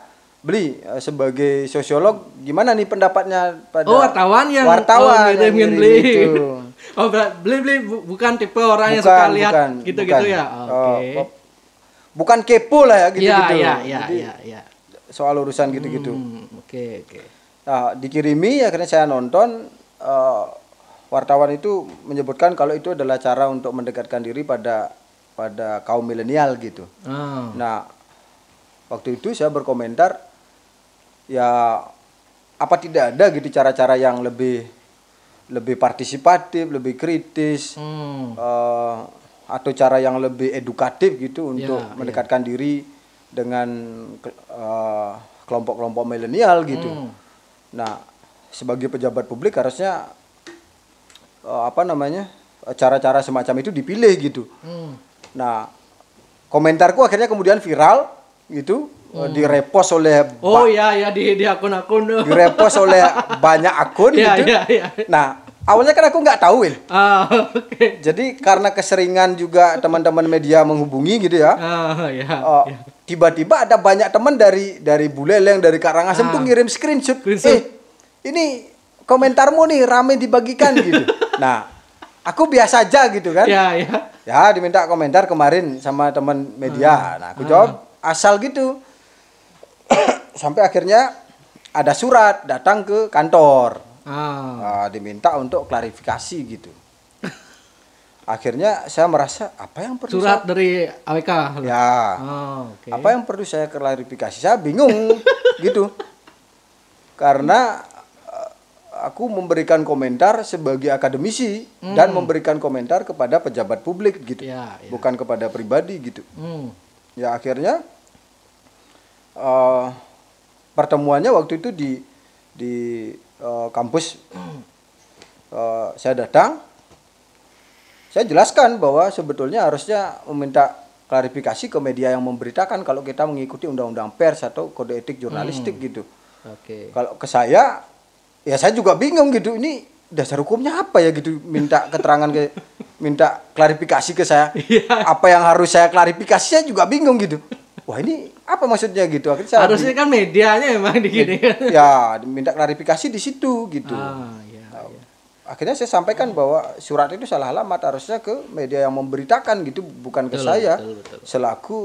beli eh, sebagai sosiolog gimana nih pendapatnya pada oh wartawan yang wartawan oh, gitu, yang, yang beli gitu. gitu oh beli beli bukan tipe orang bukan, yang suka lihat gitu-gitu ya oh, oh, oke okay. uh, oh. bukan kepo lah ya gitu-gitu Iya, iya, iya, iya. soal urusan gitu-gitu oke hmm, oke okay, okay. nah dikirimi karena saya nonton uh, wartawan itu menyebutkan kalau itu adalah cara untuk mendekatkan diri pada pada kaum milenial gitu oh. nah waktu itu saya berkomentar ya apa tidak ada gitu cara-cara yang lebih lebih partisipatif, lebih kritis, hmm. uh, atau cara yang lebih edukatif gitu ya, untuk ya, mendekatkan ya. diri dengan uh, kelompok-kelompok milenial gitu. Hmm. Nah, sebagai pejabat publik harusnya uh, apa namanya cara-cara semacam itu dipilih gitu. Hmm. Nah, komentarku akhirnya kemudian viral gitu hmm. direpost oleh Oh ya ya di di akun-akun direpost oleh [LAUGHS] banyak akun ya, gitu. Ya, ya. Nah, Awalnya kan aku nggak tahu, Wil. Ah, [LAUGHS] oke. Okay. Jadi karena keseringan juga teman-teman media menghubungi gitu ya. Ah, ya. Uh, ya. Tiba-tiba ada banyak teman dari dari Buleleng, dari Karangasem ah, tuh ngirim screenshot. screenshot. Eh, ini komentarmu nih rame dibagikan gitu. [LAUGHS] Nah, aku biasa aja gitu kan. Ya, ya. Ya, diminta komentar kemarin sama teman media. Ah, nah, aku ah. jawab asal gitu. [CLEARS THROAT] Sampai akhirnya ada surat datang ke kantor ah. uh, diminta untuk klarifikasi gitu. [LAUGHS] Akhirnya saya merasa apa yang perlu surat saya... dari AWK. Ya. Oh, ah, okay. Apa yang perlu saya klarifikasi? Saya bingung [LAUGHS] gitu. Karena eh, aku memberikan komentar sebagai akademisi hmm. dan memberikan komentar kepada pejabat publik gitu, ya, ya. bukan kepada pribadi gitu. Hmm. Ya akhirnya uh, pertemuannya waktu itu di di Eh, kampus uh, saya datang saya jelaskan bahwa sebetulnya harusnya meminta klarifikasi ke media yang memberitakan kalau kita mengikuti undang-undang pers atau kode etik jurnalistik hmm. gitu. Okay. Kalau ke saya ya saya juga bingung gitu ini dasar hukumnya apa ya gitu minta keterangan ke [LAUGHS] minta klarifikasi ke saya. Iya. apa yang harus saya klarifikasi saya juga bingung gitu wah ini apa maksudnya gitu akhirnya harusnya kan medianya memang di gini ya minta klarifikasi di situ gitu ah, iya, nah, iya. akhirnya saya sampaikan bahwa surat itu salah alamat harusnya ke media yang memberitakan gitu bukan ke betul, saya betul, betul. selaku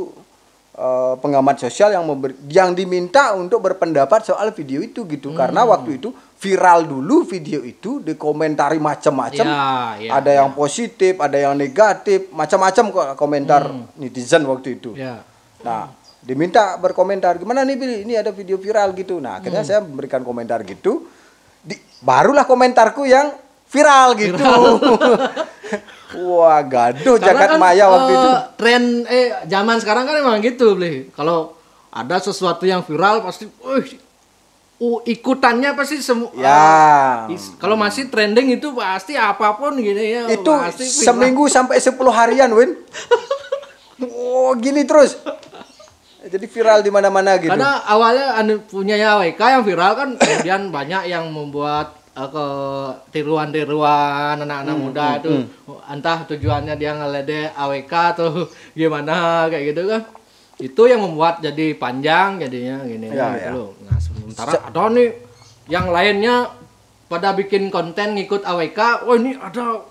uh, pengamat sosial yang member, yang diminta untuk berpendapat soal video itu gitu hmm. karena waktu itu viral dulu video itu dikomentari macam-macam ya, ya, ada ya. yang positif ada yang negatif macam-macam kok komentar hmm. netizen waktu itu ya Nah, diminta berkomentar gimana nih Billy ini ada video viral gitu nah akhirnya hmm. saya memberikan komentar gitu di, barulah komentarku yang viral gitu [LAUGHS] wah gaduh jangan jagat kan, maya waktu uh, itu eh, tren eh zaman sekarang kan emang gitu Billy kalau ada sesuatu yang viral pasti uh, uh ikutannya pasti semua ya ah, kalau masih trending itu pasti apapun gini ya itu pasti seminggu sampai 10 harian Win [LAUGHS] oh gini terus jadi viral di mana-mana gitu. Karena awalnya anu punya ya, WK yang viral kan kemudian [COUGHS] banyak yang membuat uh, ke tiruan-tiruan anak-anak hmm, muda hmm, itu hmm. entah tujuannya dia ngelede AWK atau [LAUGHS] gimana kayak gitu kan. Itu yang membuat jadi panjang jadinya gini ya, gitu ya. Nah, sementara ada nih yang lainnya pada bikin konten ngikut AWK, oh ini ada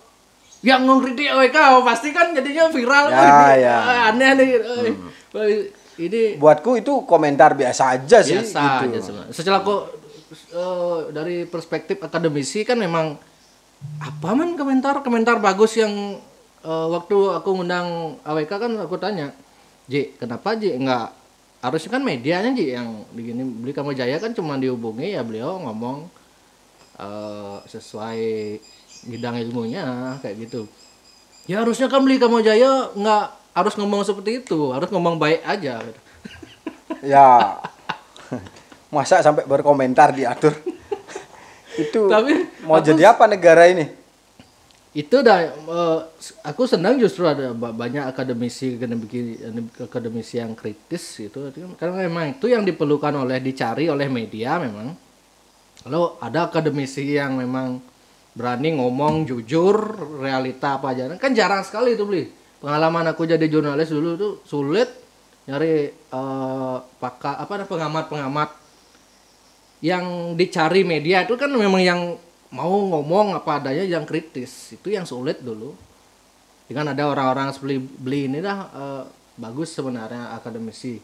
yang ngeritik kau oh, pasti kan jadinya viral ya, kan? ya. Eh, aneh nih eh, hmm. ini buatku itu komentar biasa aja sih biasa gitu. aja sebenarnya Secara kok uh, dari perspektif akademisi kan memang apa man komentar komentar bagus yang uh, waktu aku ngundang AWK kan aku tanya J kenapa J nggak harusnya kan medianya J yang begini beli kamu jaya kan cuma dihubungi ya beliau ngomong uh, sesuai bidang ilmunya kayak gitu ya harusnya kan beli kamu jaya nggak harus ngomong seperti itu harus ngomong baik aja [LAUGHS] ya masa sampai berkomentar diatur [LAUGHS] itu tapi mau aku, jadi apa negara ini itu dah eh, aku senang justru ada banyak akademisi akademisi akademisi yang kritis gitu kan, karena memang itu yang diperlukan oleh dicari oleh media memang kalau ada akademisi yang memang berani ngomong jujur realita apa aja kan jarang sekali itu beli pengalaman aku jadi jurnalis dulu tuh sulit nyari uh, eh, pakar apa pengamat pengamat yang dicari media itu kan memang yang mau ngomong apa adanya yang kritis itu yang sulit dulu dengan ada orang-orang seperti beli ini dah uh, bagus sebenarnya akademisi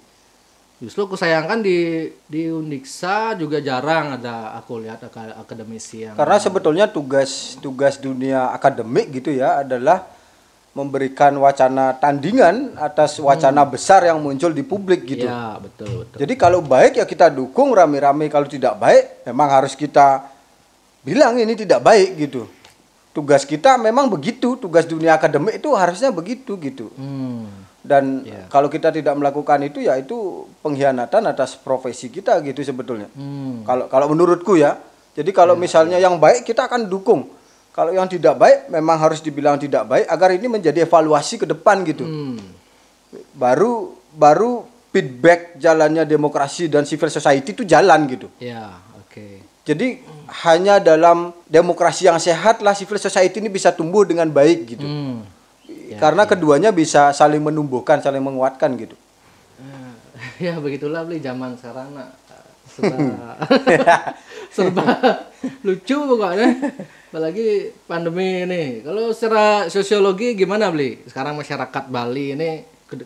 justru aku sayangkan di di Undiksa juga jarang ada aku lihat akademisi yang karena sebetulnya tugas tugas dunia akademik gitu ya adalah memberikan wacana tandingan atas hmm. wacana hmm. besar yang muncul di publik gitu. Ya, betul betul. Jadi kalau baik ya kita dukung rame-rame, kalau tidak baik memang harus kita bilang ini tidak baik gitu. Tugas kita memang begitu, tugas dunia akademik itu harusnya begitu gitu. Hmm dan yeah. kalau kita tidak melakukan itu ya itu pengkhianatan atas profesi kita gitu sebetulnya hmm. kalau kalau menurutku ya jadi kalau yeah. misalnya iya. yang baik kita akan dukung kalau yang tidak baik memang harus dibilang tidak baik agar ini menjadi evaluasi ke depan gitu hmm. baru baru feedback jalannya demokrasi dan civil society itu jalan gitu ya yeah, oke okay. jadi hanya dalam demokrasi yang sehat lah civil society ini bisa tumbuh dengan baik gitu hmm ya, karena ya. keduanya bisa saling menumbuhkan saling menguatkan gitu ah, [LAUGHS] ya begitulah beli zaman sekarang nak serba [LAUGHS] serba lucu pokoknya apalagi pandemi ini kalau secara sosiologi gimana beli sekarang masyarakat Bali ini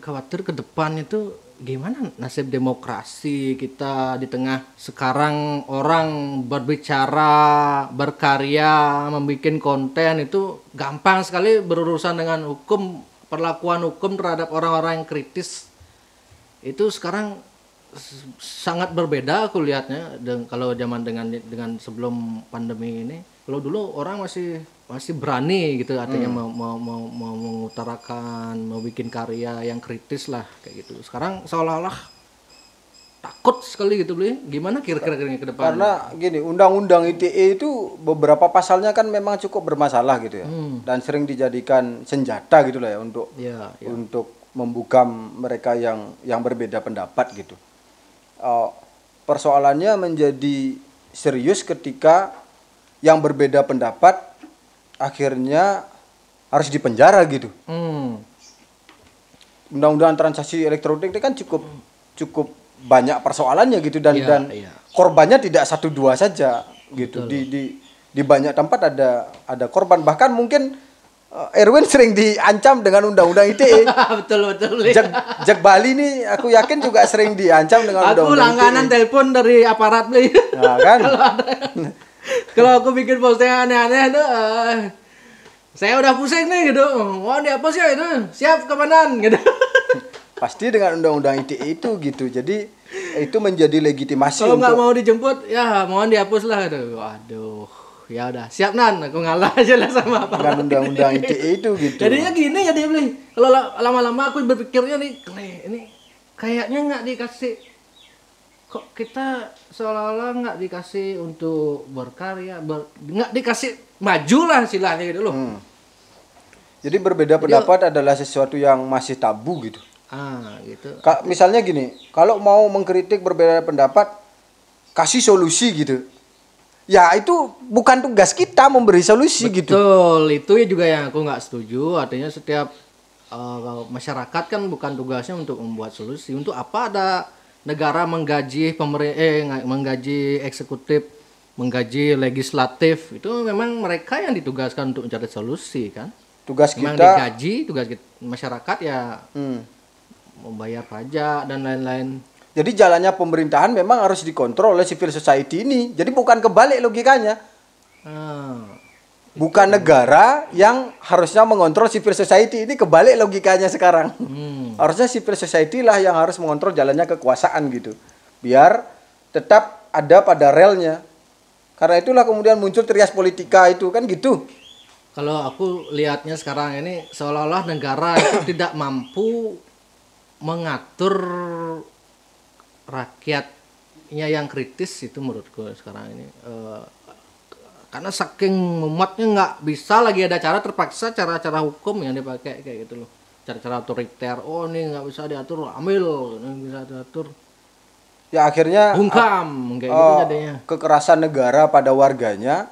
khawatir ke depan itu gimana nasib demokrasi kita di tengah sekarang orang berbicara, berkarya, membuat konten itu gampang sekali berurusan dengan hukum, perlakuan hukum terhadap orang-orang yang kritis. Itu sekarang sangat berbeda aku lihatnya dan kalau zaman dengan dengan sebelum pandemi ini. Kalau dulu orang masih masih berani gitu artinya hmm. mau, mau mau mau mengutarakan mau bikin karya yang kritis lah kayak gitu sekarang seolah-olah takut sekali gitu beli gimana kira-kira ke depan karena gini undang-undang ITE itu beberapa pasalnya kan memang cukup bermasalah gitu ya hmm. dan sering dijadikan senjata gitu lah ya untuk ya, ya. untuk membungkam mereka yang yang berbeda pendapat gitu uh, persoalannya menjadi serius ketika yang berbeda pendapat akhirnya harus dipenjara gitu. Hmm. Undang-undang transaksi elektronik itu kan cukup cukup banyak persoalannya gitu dan ya, dan ya. korbannya tidak satu dua saja gitu Betul. di di di banyak tempat ada ada korban bahkan mungkin eh, Erwin sering diancam dengan undang-undang ITE. [LAUGHS] betul betul. Jak, Jak Bali nih aku yakin juga sering diancam dengan undang-undang. Aku e. langganan telepon dari aparat nih. Nah, kan. [LAUGHS] [LAUGHS] kalau aku bikin posting aneh-aneh tuh eh, uh, saya udah pusing nih gitu wah dia apa sih itu siap kemanan gitu [LAUGHS] pasti dengan undang-undang ITE itu gitu jadi itu menjadi legitimasi kalau nggak untuk... mau dijemput ya mohon dihapus lah gitu. aduh ya udah siap nan aku ngalah aja lah sama apa dengan undang-undang ITE itu gitu jadinya gini ya dia beli kalau lama-lama aku berpikirnya nih ini kayaknya nggak dikasih kok kita seolah-olah nggak dikasih untuk berkarya ber, nggak dikasih maju lah silahnya gitu loh hmm. jadi berbeda jadi, pendapat adalah sesuatu yang masih tabu gitu ah gitu Ka misalnya gini kalau mau mengkritik berbeda pendapat kasih solusi gitu ya itu bukan tugas kita memberi solusi betul, gitu betul itu ya juga yang aku nggak setuju artinya setiap uh, masyarakat kan bukan tugasnya untuk membuat solusi untuk apa ada negara menggaji pemerintah eh, menggaji eksekutif menggaji legislatif itu memang mereka yang ditugaskan untuk mencari solusi kan tugas memang kita digaji tugas kita, masyarakat ya hmm. membayar pajak dan lain-lain jadi jalannya pemerintahan memang harus dikontrol oleh civil society ini jadi bukan kebalik logikanya hmm bukan negara yang harusnya mengontrol civil society ini kebalik logikanya sekarang hmm. harusnya civil society lah yang harus mengontrol jalannya kekuasaan gitu biar tetap ada pada relnya karena itulah kemudian muncul trias politika itu kan gitu kalau aku lihatnya sekarang ini seolah-olah negara itu [COUGHS] tidak mampu mengatur rakyatnya yang kritis itu menurutku sekarang ini uh, karena saking memuatnya nggak bisa lagi ada cara terpaksa cara-cara hukum yang dipakai kayak gitu loh cara-cara otoriter oh nih nggak bisa diatur ambil nggak bisa diatur ya akhirnya ah, bungkam uh, gitu oh, jadinya kekerasan negara pada warganya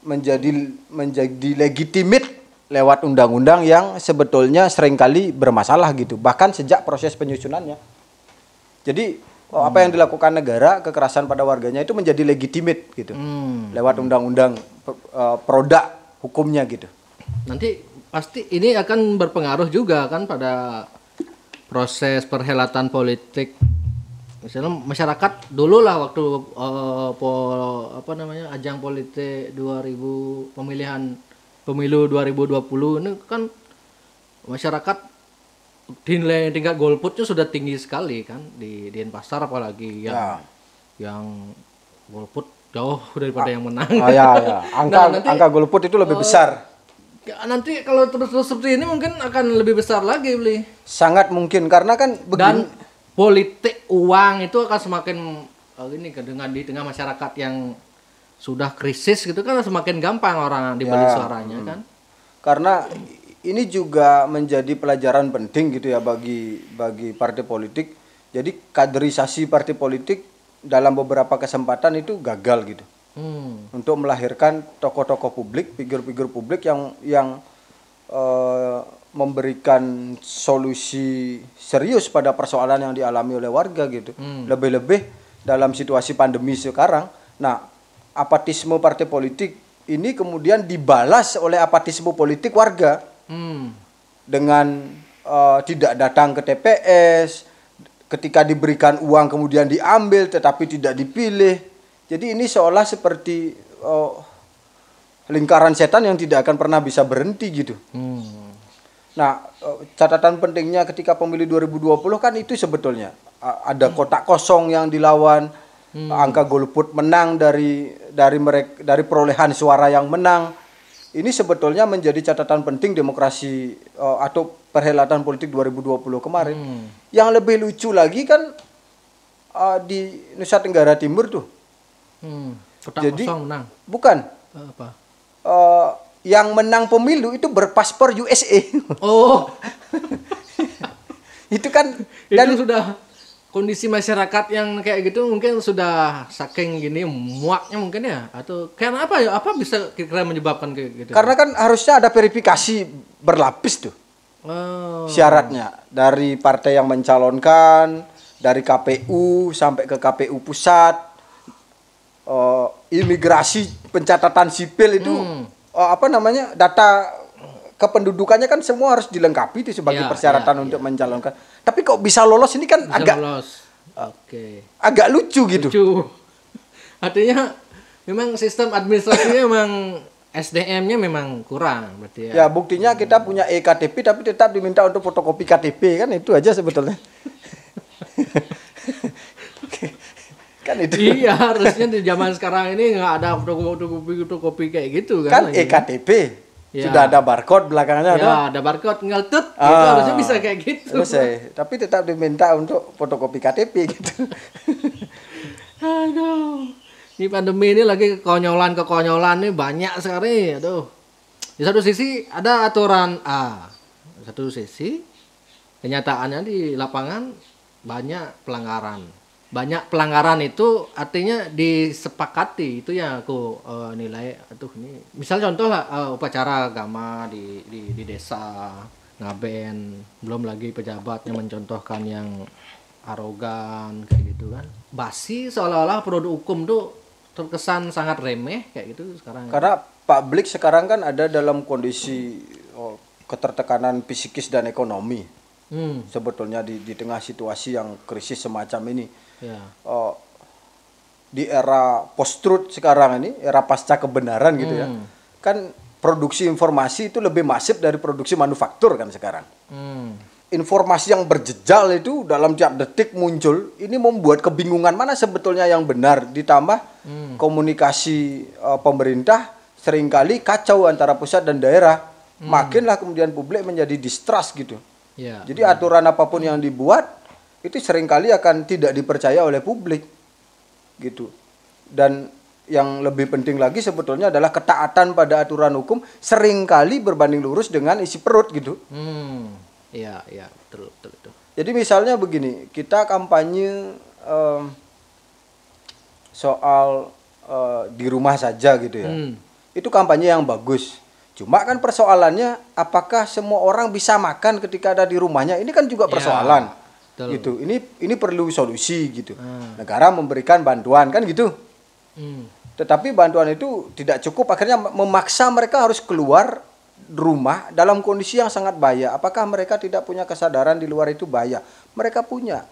menjadi menjadi legitimit lewat undang-undang yang sebetulnya seringkali bermasalah gitu bahkan sejak proses penyusunannya jadi oh, apa yang dilakukan negara kekerasan pada warganya itu menjadi legitimate gitu hmm. lewat undang-undang uh, produk hukumnya gitu nanti pasti ini akan berpengaruh juga kan pada proses perhelatan politik misalnya masyarakat dulu lah waktu uh, e, pol, apa namanya ajang politik 2000 pemilihan pemilu 2020 ini kan masyarakat nilai tingkat golputnya sudah tinggi sekali kan di Denpasar apalagi yang ya. yang golput jauh daripada A ah, yang menang. Oh, ya, ya. [LAUGHS] Nah, angka nah, nanti, angka golput itu lebih uh, besar. Ya, nanti kalau terus-terus seperti ini mungkin akan lebih besar lagi beli. Sangat mungkin karena kan begini. dan politik uang itu akan semakin uh, ini kan, dengan di tengah masyarakat yang sudah krisis gitu kan semakin gampang orang dibeli ya. suaranya kan. hmm. kan. Karena ini juga menjadi pelajaran penting gitu ya bagi bagi partai politik. Jadi kaderisasi partai politik dalam beberapa kesempatan itu gagal gitu. Hmm. Untuk melahirkan tokoh-tokoh publik, figur-figur publik yang yang uh, memberikan solusi serius pada persoalan yang dialami oleh warga gitu. lebih hmm. Lebih-lebih dalam situasi pandemi sekarang. Nah, apatisme partai politik ini kemudian dibalas oleh apatisme politik warga. Hmm. Dengan uh, tidak datang ke TPS, ketika diberikan uang kemudian diambil tetapi tidak dipilih. Jadi ini seolah seperti uh, lingkaran setan yang tidak akan pernah bisa berhenti gitu. Hmm. Nah, eh, catatan pentingnya ketika pemilu 2020 kan itu sebetulnya ada kotak kosong yang dilawan, hmm. angka golput menang dari dari mereka dari perolehan suara yang menang ini sebetulnya menjadi catatan penting demokrasi uh, atau perhelatan politik 2020 kemarin. Hmm. Yang lebih lucu lagi kan uh, di Nusa Tenggara Timur tuh. Hmm. Jadi menang. Bukan. Eh, apa? Uh, yang menang pemilu itu berpaspor USA. Oh. [LAUGHS] itu kan dan sudah kondisi masyarakat yang kayak gitu mungkin sudah saking gini muaknya mungkin ya atau karena apa ya apa bisa kira-kira menyebabkan kayak gitu karena kan harusnya ada verifikasi berlapis tuh oh. syaratnya dari partai yang mencalonkan dari KPU sampai ke KPU pusat uh, imigrasi pencatatan sipil itu hmm. uh, apa namanya data kependudukannya kan semua harus dilengkapi itu sebagai ya, persyaratan ya, untuk ya. mencalonkan. Tapi kok bisa lolos ini kan bisa agak lolos. Oke. Agak lucu gitu. Lucu. Artinya memang sistem administrasinya [COUGHS] memang SDM-nya memang kurang berarti ya. Ya, buktinya hmm. kita punya EKTP tapi tetap diminta untuk fotokopi KTP kan itu aja sebetulnya. [LAUGHS] kan itu iya harusnya di zaman sekarang ini nggak ada fotokopi fotokopi kayak gitu kan kan ya. EKTP. EKTP Ya. Sudah ada barcode belakangnya ya, ada. ada barcode tinggal tut ah, gitu harusnya bisa kayak gitu. selesai Tapi tetap diminta untuk fotokopi KTP gitu. [LAUGHS] Aduh. Ini pandemi ini lagi kekonyolan-kekonyolan nih banyak sekali. Aduh. Di satu sisi ada aturan A. Di satu sisi kenyataannya di lapangan banyak pelanggaran banyak pelanggaran itu artinya disepakati itu yang aku uh, nilai tuh ini misal contoh lah uh, upacara agama di, di di desa ngaben belum lagi pejabatnya mencontohkan yang arogan kayak gitu kan basi seolah-olah produk hukum tuh terkesan sangat remeh kayak gitu sekarang karena publik sekarang kan ada dalam kondisi oh, ketertekanan psikis dan ekonomi hmm. sebetulnya di di tengah situasi yang krisis semacam ini ya. uh, di era post truth sekarang ini era pasca kebenaran gitu ya hmm. kan produksi informasi itu lebih masif dari produksi manufaktur kan sekarang hmm. informasi yang berjejal itu dalam tiap detik muncul ini membuat kebingungan mana sebetulnya yang benar ditambah hmm. komunikasi uh, pemerintah seringkali kacau antara pusat dan daerah hmm. makinlah kemudian publik menjadi distrust gitu ya, jadi aturan apapun yang dibuat itu seringkali akan tidak dipercaya oleh publik gitu dan yang lebih penting lagi sebetulnya adalah ketaatan pada aturan hukum seringkali berbanding lurus dengan isi perut gitu hmm iya iya betul betul, betul. jadi misalnya begini kita kampanye um, soal uh, di rumah saja gitu ya hmm. itu kampanye yang bagus Cuma kan persoalannya apakah semua orang bisa makan ketika ada di rumahnya? Ini kan juga iya. persoalan. Ya. Betul. gitu ini ini perlu solusi gitu hmm. negara memberikan bantuan kan gitu hmm. tetapi bantuan itu tidak cukup akhirnya memaksa mereka harus keluar rumah dalam kondisi yang sangat bahaya apakah mereka tidak punya kesadaran di luar itu bahaya mereka punya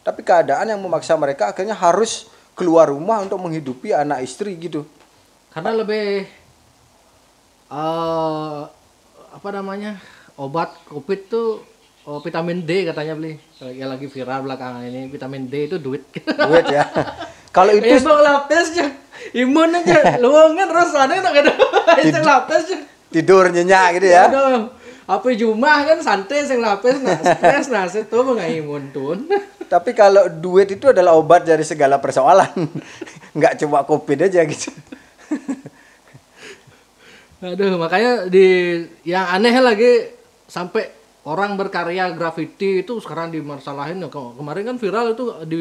tapi keadaan yang memaksa mereka akhirnya harus keluar rumah untuk menghidupi anak istri gitu karena lebih uh, apa namanya obat covid tuh Oh vitamin D katanya beli. Ya lagi viral belakangan ini vitamin D itu duit. Duit ya. [LAUGHS] Kalau itu ya, bang lapis ya. Imun aja. [LAUGHS] luangan terus ada enak ada. Itu lapis ya. Tidur nyenyak gitu ya. Apa Jumat kan santai sing lapis nah stres nah itu enggak imun tuh. [LAUGHS] Tapi kalau duit itu adalah obat dari segala persoalan. Nggak cuma covid aja gitu. Aduh, makanya di yang aneh lagi sampai orang berkarya graffiti itu sekarang dimasalahin ya. Nah, kemarin kan viral itu di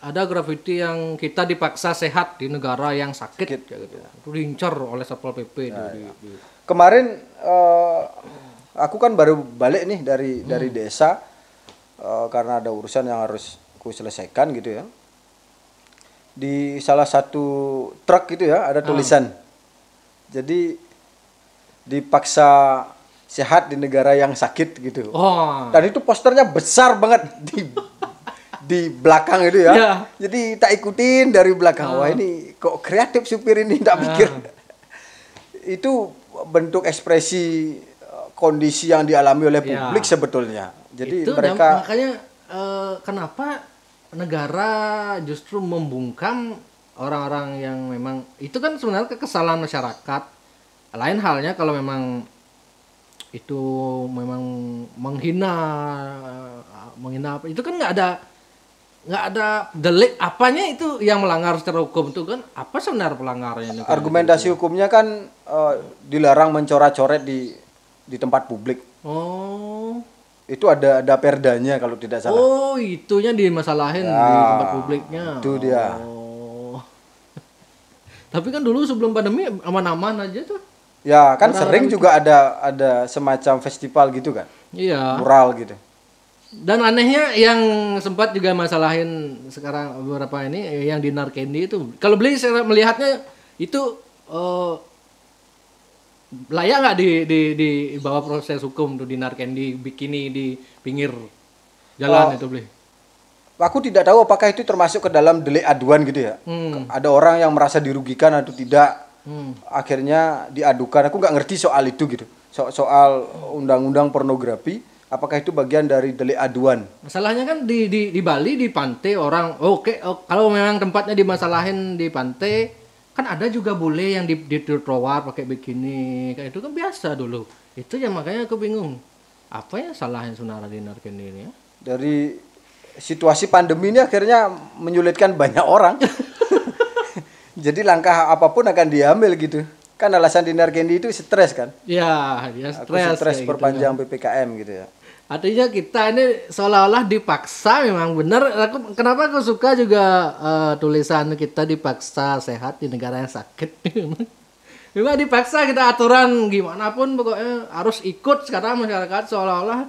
ada graffiti yang kita dipaksa sehat di negara yang sakit, sakit. Ya, gitu. itu oleh satpol pp nah, ya. kemarin uh, aku kan baru balik nih dari hmm. dari desa uh, karena ada urusan yang harus ku selesaikan gitu ya di salah satu truk gitu ya ada hmm. tulisan hmm. jadi dipaksa sehat di negara yang sakit gitu. Oh. Dan itu posternya besar banget di di belakang itu ya. Yeah. Jadi tak ikutin dari belakang. Oh. Wah ah. ini kok kreatif supir ini tak pikir. Ah. itu bentuk ekspresi eh, kondisi yang dialami oleh ya. publik yeah. sebetulnya. Jadi itu mereka makanya uh, kenapa negara justru membungkam orang-orang yang memang itu kan sebenarnya kesalahan masyarakat. Lain halnya kalau memang itu memang menghina menghina apa itu kan nggak ada nggak ada delik apanya itu yang melanggar secara hukum itu kan apa sebenarnya pelanggarannya kan? argumentasi itu? hukumnya kan uh, dilarang mencoret-coret di di tempat publik oh itu ada ada perdanya kalau tidak salah oh itunya dimasalahin ya, di tempat publiknya itu dia oh. [LAUGHS] tapi kan dulu sebelum pandemi aman-aman aja tuh Ya kan sering juga ada ada semacam festival gitu kan? Iya. Mural gitu. Dan anehnya yang sempat juga masalahin sekarang beberapa ini eh, yang di Narkendi itu kalau beli saya melihatnya itu uh, layak nggak di, di di bawah proses hukum tuh di Narkendi bikini di pinggir jalan oh. itu beli aku tidak tahu apakah itu termasuk ke dalam delik aduan gitu ya. Hmm. Ada orang yang merasa dirugikan atau tidak hmm. akhirnya diadukan aku nggak ngerti soal itu gitu so soal undang-undang pornografi apakah itu bagian dari delik aduan masalahnya kan di di, di Bali di pantai orang oh, oke okay, oh, kalau memang tempatnya dimasalahin di pantai kan ada juga bule yang di di trotoar pakai bikini kayak itu kan biasa dulu itu yang makanya aku bingung apa yang salahnya sunara di ini ya? dari situasi pandemi ini akhirnya menyulitkan banyak orang [LAUGHS] Jadi langkah apapun akan diambil gitu. Kan alasan Dinar candy itu stres kan? Iya, dia ya stres. Aku stres gitu perpanjang gitu kan. PPKM gitu ya. Artinya kita ini seolah-olah dipaksa memang benar. Aku kenapa aku suka juga uh, tulisan kita dipaksa sehat di negara yang sakit. [LAUGHS] memang dipaksa kita aturan gimana pun pokoknya harus ikut sekarang masyarakat seolah-olah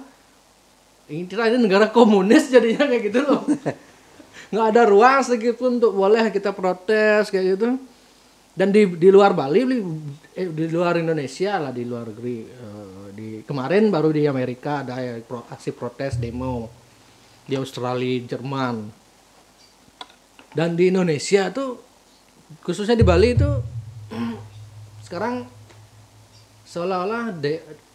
ini kita ini negara komunis jadinya kayak gitu loh. [LAUGHS] nggak ada ruang sedikit pun untuk boleh kita protes kayak gitu dan di di luar Bali di, eh, di luar Indonesia lah di luar negeri uh, di kemarin baru di Amerika ada aksi protes demo di Australia Jerman dan di Indonesia tuh khususnya di Bali itu [CLEARS THROAT] sekarang seolah-olah de,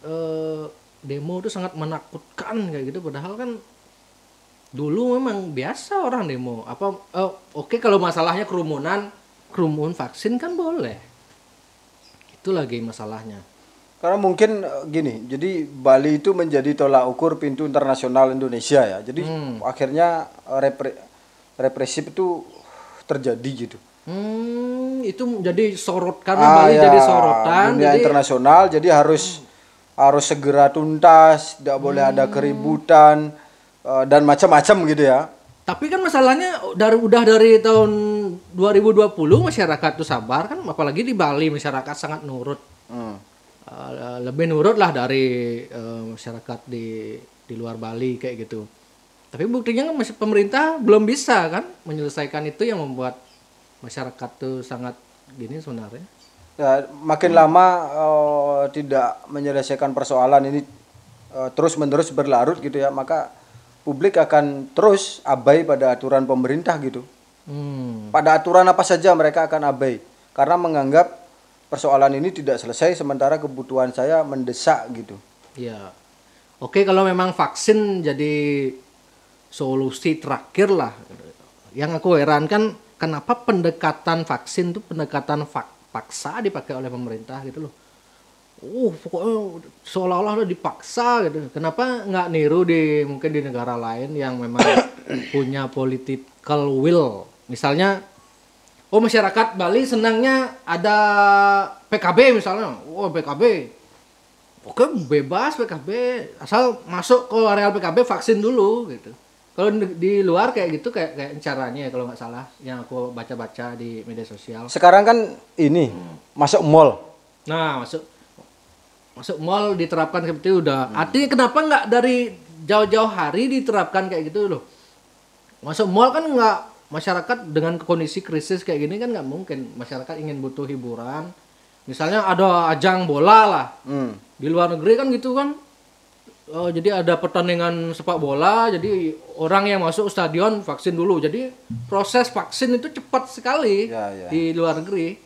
uh, demo itu sangat menakutkan kayak gitu padahal kan dulu memang biasa orang demo apa oh, oke okay, kalau masalahnya kerumunan kerumun vaksin kan boleh itu lagi masalahnya karena mungkin eh, gini jadi Bali itu menjadi tolak ukur pintu internasional Indonesia ya jadi hmm. akhirnya eh, repre, represif itu terjadi gitu hmm, itu jadi sorot karena ah, Bali ya, jadi sorotan dunia jadi... internasional jadi harus hmm. harus segera tuntas tidak boleh hmm. ada keributan Eh, dan macam-macam gitu ya. Tapi kan masalahnya dari udah dari tahun 2020 masyarakat tuh sabar kan apalagi di Bali masyarakat sangat nurut. Hmm. Uh, lebih nurut lah dari uh, masyarakat di di luar Bali kayak gitu. Tapi buktinya kan masih pemerintah belum bisa kan menyelesaikan itu yang membuat masyarakat tuh sangat gini sebenarnya. Ya, makin hmm. lama uh, tidak menyelesaikan persoalan ini uh, terus menerus berlarut gitu ya, maka publik akan terus abai pada aturan pemerintah gitu. Hmm. Pada aturan apa saja mereka akan abai karena menganggap persoalan ini tidak selesai sementara kebutuhan saya mendesak gitu. Iya. Oke, kalau memang vaksin jadi solusi terakhir lah. Yang aku heran kan kenapa pendekatan vaksin itu pendekatan paksa dipakai oleh pemerintah gitu loh uh pokoknya seolah-olah udah dipaksa gitu. Kenapa nggak niru di mungkin di negara lain yang memang [COUGHS] punya political will? Misalnya, oh masyarakat Bali senangnya ada PKB misalnya, oh PKB, oke bebas PKB asal masuk ke areal PKB vaksin dulu gitu. Kalau di luar kayak gitu kayak kayak caranya ya, kalau nggak salah yang aku baca-baca di media sosial. Sekarang kan ini hmm. masuk mall. Nah masuk masuk mall diterapkan seperti itu udah hmm. artinya kenapa nggak dari jauh-jauh hari diterapkan kayak gitu loh masuk mall kan nggak masyarakat dengan kondisi krisis kayak gini kan nggak mungkin masyarakat ingin butuh hiburan misalnya ada ajang bola lah hmm. di luar negeri kan gitu kan oh, jadi ada pertandingan sepak bola jadi orang yang masuk stadion vaksin dulu jadi proses vaksin itu cepat sekali ya, ya. di luar negeri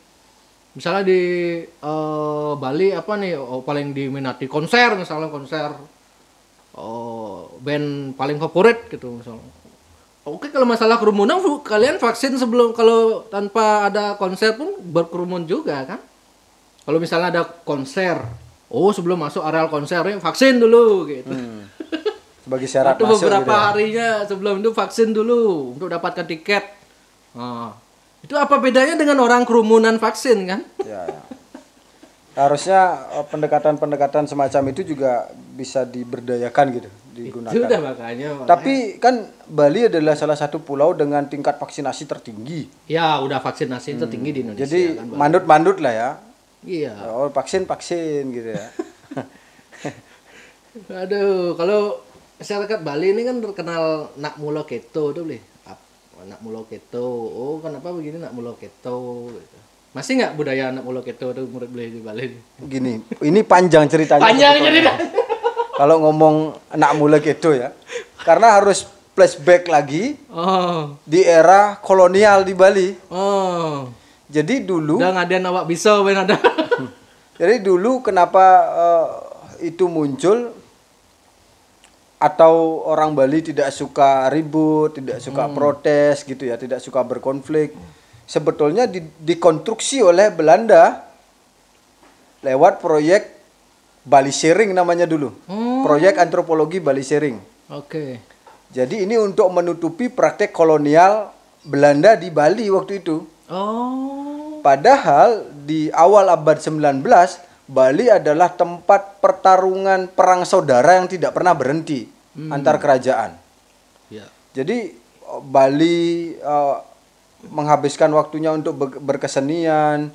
misalnya di uh, Bali apa nih oh, paling diminati konser misalnya konser oh, band paling favorit gitu misalnya oke kalau masalah kerumunan kalian vaksin sebelum kalau tanpa ada konser pun berkerumun juga kan kalau misalnya ada konser oh sebelum masuk areal konser ya vaksin dulu gitu hmm. sebagai syarat Atau masuk beberapa gitu ya. harinya sebelum itu vaksin dulu untuk dapatkan tiket nah itu apa bedanya dengan orang kerumunan vaksin kan? Ya, ya. Harusnya eh, pendekatan-pendekatan semacam itu juga bisa diberdayakan gitu, digunakan. Itu udah makanya. makanya. Tapi kan Bali adalah salah satu pulau dengan tingkat vaksinasi tertinggi. Ya, udah vaksinasi hmm. tertinggi di Indonesia. Jadi kan, mandut-mandut lah ya. Iya. Oh, vaksin-vaksin gitu ya. [LAUGHS] Aduh, kalau masyarakat Bali ini kan terkenal nak mulo keto gitu, tuh, nak mulo keto oh kenapa begini nak mulo keto gitu. masih nggak budaya anak mulo keto itu murid boleh di gini ini panjang ceritanya panjang cerita kalau ngomong anak mulo keto ya karena harus flashback lagi oh. di era kolonial di Bali oh jadi dulu udah ada awak bisa ada [LAUGHS] jadi dulu kenapa uh, itu muncul atau orang Bali tidak suka ribut, tidak suka hmm. protes gitu ya, tidak suka berkonflik. Sebetulnya di, dikonstruksi oleh Belanda lewat proyek Bali Sharing namanya dulu. Hmm. Proyek antropologi Bali Sharing. Oke. Okay. Jadi ini untuk menutupi praktek kolonial Belanda di Bali waktu itu. Oh. Padahal di awal abad 19 Bali adalah tempat pertarungan perang saudara yang tidak pernah berhenti hmm. antar kerajaan. Ya. Jadi eh, Bali uh, menghabiskan waktunya untuk berkesenian,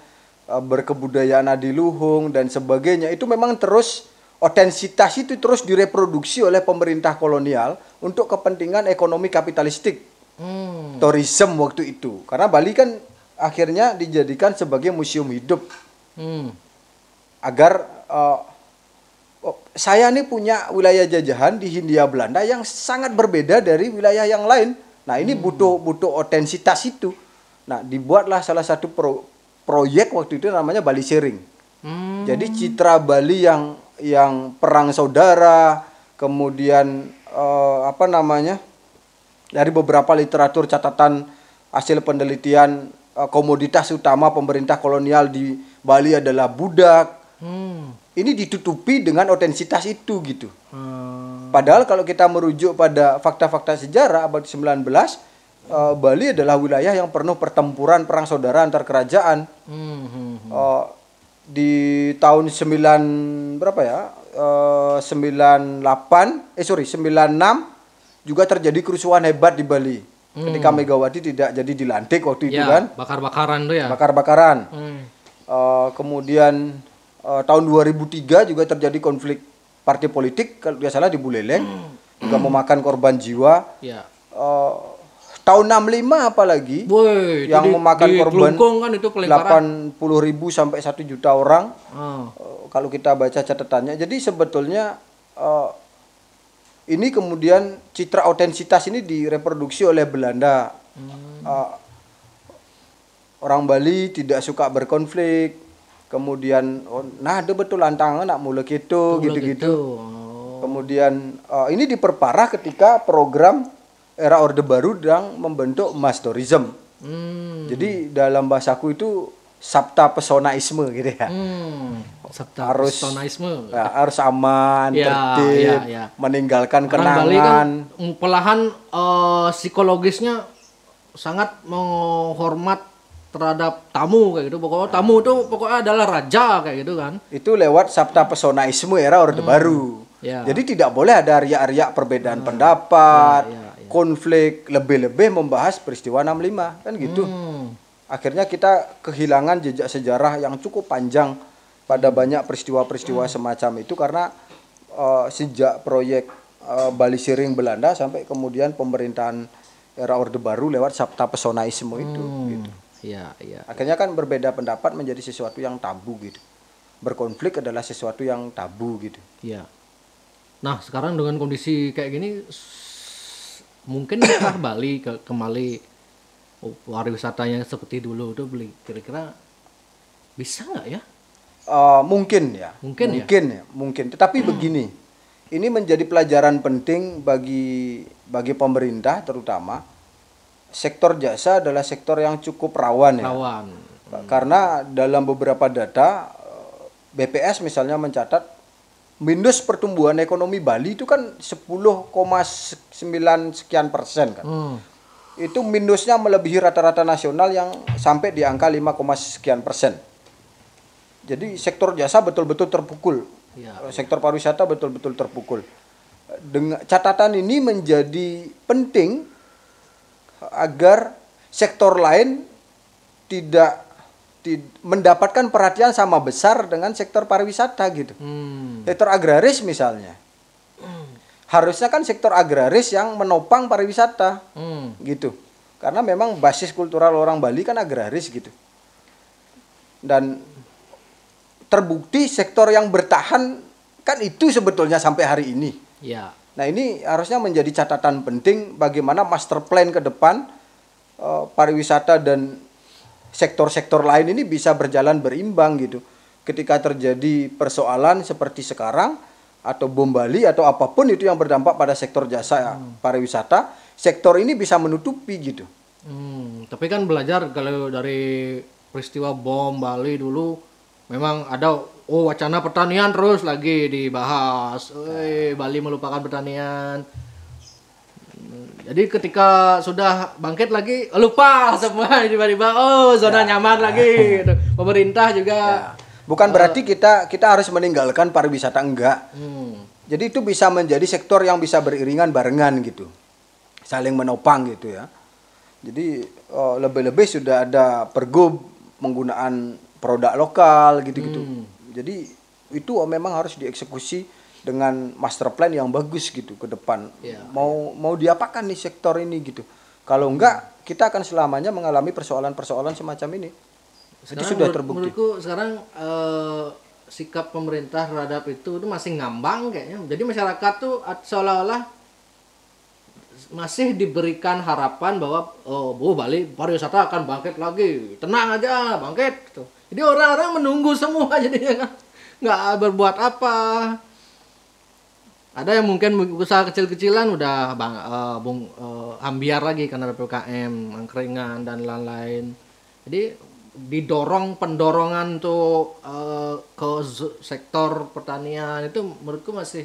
uh, berkebudayaan adiluhung dan sebagainya itu memang terus otensitas itu terus direproduksi oleh pemerintah kolonial untuk kepentingan ekonomi kapitalistik. Hmm. Tourism waktu itu. Karena Bali kan akhirnya dijadikan sebagai museum hidup. Hmm agar uh, saya ini punya wilayah jajahan di Hindia Belanda yang sangat berbeda dari wilayah yang lain. Nah ini hmm. butuh butuh otensitas itu. Nah dibuatlah salah satu pro, proyek waktu itu namanya Bali Sharing. Hmm. Jadi citra Bali yang yang perang saudara, kemudian uh, apa namanya dari beberapa literatur catatan hasil penelitian eh, komoditas utama pemerintah kolonial di Bali adalah budak, hmm. ini ditutupi dengan otensitas itu gitu hmm. padahal kalau kita merujuk pada fakta-fakta sejarah abad 19 uh, eh, Bali adalah wilayah yang penuh pertempuran perang saudara antar kerajaan hmm. uh, di tahun 9 berapa ya uh, eh, 98 eh sorry 96 juga terjadi kerusuhan hebat di Bali hmm. ketika Megawati tidak jadi dilantik waktu ya, itu kan bakar-bakaran tuh ya bakar-bakaran hmm. uh, kemudian uh, tahun 2003 juga terjadi konflik partai politik kalau tidak salah di Buleleng hmm. juga memakan korban jiwa. Ya. Uh, tahun 65 apalagi Boy, yang memakan di korban kan itu 80 ribu sampai 1 juta orang oh. uh, kalau kita baca catatannya jadi sebetulnya uh, ini kemudian citra otensitas ini direproduksi oleh Belanda hmm. uh, orang Bali tidak suka berkonflik kemudian oh, nah ada betul lantang nak mulai gitu gitu-gitu. Gitu. Oh. Kemudian uh, ini diperparah ketika program era Orde Baru yang membentuk mass tourism. Hmm. Jadi dalam bahasaku itu sabta pesonaisme gitu ya. Hmm. Sabta harus pesonaisme. Ya, harus aman, ya, tertib, ya, ya. meninggalkan Karena kan kenangan. kan, pelahan uh, psikologisnya sangat menghormat terhadap tamu kayak gitu pokoknya ah. tamu itu pokoknya adalah raja kayak gitu kan itu lewat sabta pesonaisme era orde hmm. baru ya. jadi tidak boleh ada riak-riak perbedaan hmm. pendapat ya, ya, ya. konflik lebih-lebih membahas peristiwa 65 kan gitu hmm. akhirnya kita kehilangan jejak sejarah yang cukup panjang pada hmm. banyak peristiwa-peristiwa hmm. semacam itu karena uh, sejak proyek uh, Bali Siring Belanda sampai kemudian pemerintahan era Orde Baru lewat Sabta Pesonaisme itu hmm. gitu. Ya, ya. Akhirnya kan berbeda pendapat menjadi sesuatu yang tabu gitu. Berkonflik adalah sesuatu yang tabu gitu. Ya. Nah, sekarang dengan kondisi kayak gini mungkin kita [COUGHS] Bali ke kembali oh, pariwisatanya seperti dulu itu, beli kira-kira bisa nggak ya? Uh, mungkin ya. Mungkin, ya? mungkin ya? ya, mungkin. Tetapi hmm. begini, ini menjadi pelajaran penting bagi bagi pemerintah terutama sektor jasa adalah sektor yang cukup rawan ya. Hmm. Karena dalam beberapa data eh, BPS misalnya mencatat minus pertumbuhan ekonomi Bali itu kan 10,9 sekian persen kan. Hmm. Itu minusnya melebihi rata-rata nasional yang sampai di angka 5, sekian persen. Jadi sektor jasa betul-betul terpukul. Ya, sektor pariwisata betul-betul terpukul. Dengan catatan ini menjadi penting agar sektor lain tidak mendapatkan perhatian sama besar dengan sektor pariwisata gitu. Hmm. Sektor agraris misalnya. Harusnya kan sektor agraris yang menopang pariwisata. Hmm. Gitu. Karena memang basis kultural orang Bali kan agraris gitu. Dan terbukti sektor yang bertahan kan itu sebetulnya sampai hari ini. Ya. Nah ini harusnya menjadi catatan penting bagaimana master plan ke depan eh, pariwisata dan sektor-sektor lain ini bisa berjalan berimbang gitu. Ketika terjadi persoalan seperti sekarang atau bom Bali atau apapun itu yang berdampak pada sektor jasa ya, hmm. pariwisata, sektor ini bisa menutupi gitu. Hmm, tapi kan belajar kalau dari peristiwa bom Bali dulu memang ada Oh wacana pertanian terus lagi dibahas. Oi, nah. Bali melupakan pertanian. Jadi ketika sudah bangkit lagi oh, lupa semua [LAUGHS] tiba-tiba oh zona ya. nyaman lagi. [LAUGHS] Gitu. Pemerintah juga. Ya. Bukan berarti eh. kita kita harus meninggalkan pariwisata enggak. Hmm. Jadi itu bisa menjadi sektor yang bisa beriringan barengan gitu, saling menopang gitu ya. Jadi eh, lebih-lebih sudah ada pergub penggunaan produk lokal gitu-gitu. Hmm jadi itu memang harus dieksekusi dengan master plan yang bagus gitu ke depan. ya. Mau mau diapakan nih sektor ini gitu. Kalau enggak kita akan selamanya mengalami persoalan-persoalan semacam ini. Sekarang Jadi sudah terbukti. Menurutku sekarang uh, sikap pemerintah terhadap itu itu masih ngambang kayaknya. Jadi masyarakat tuh seolah-olah masih diberikan harapan bahwa oh, oh Bali pariwisata akan bangkit lagi. Tenang aja, bangkit gitu jadi orang-orang menunggu semua [LAUGHS] jadinya nggak berbuat apa. Ada yang mungkin usaha kecil-kecilan udah bang, uh, bung, uh, ambiar lagi karena ppkm, angkringan dan lain-lain. Jadi didorong pendorongan tuh eh, uh, ke sektor pertanian itu menurutku masih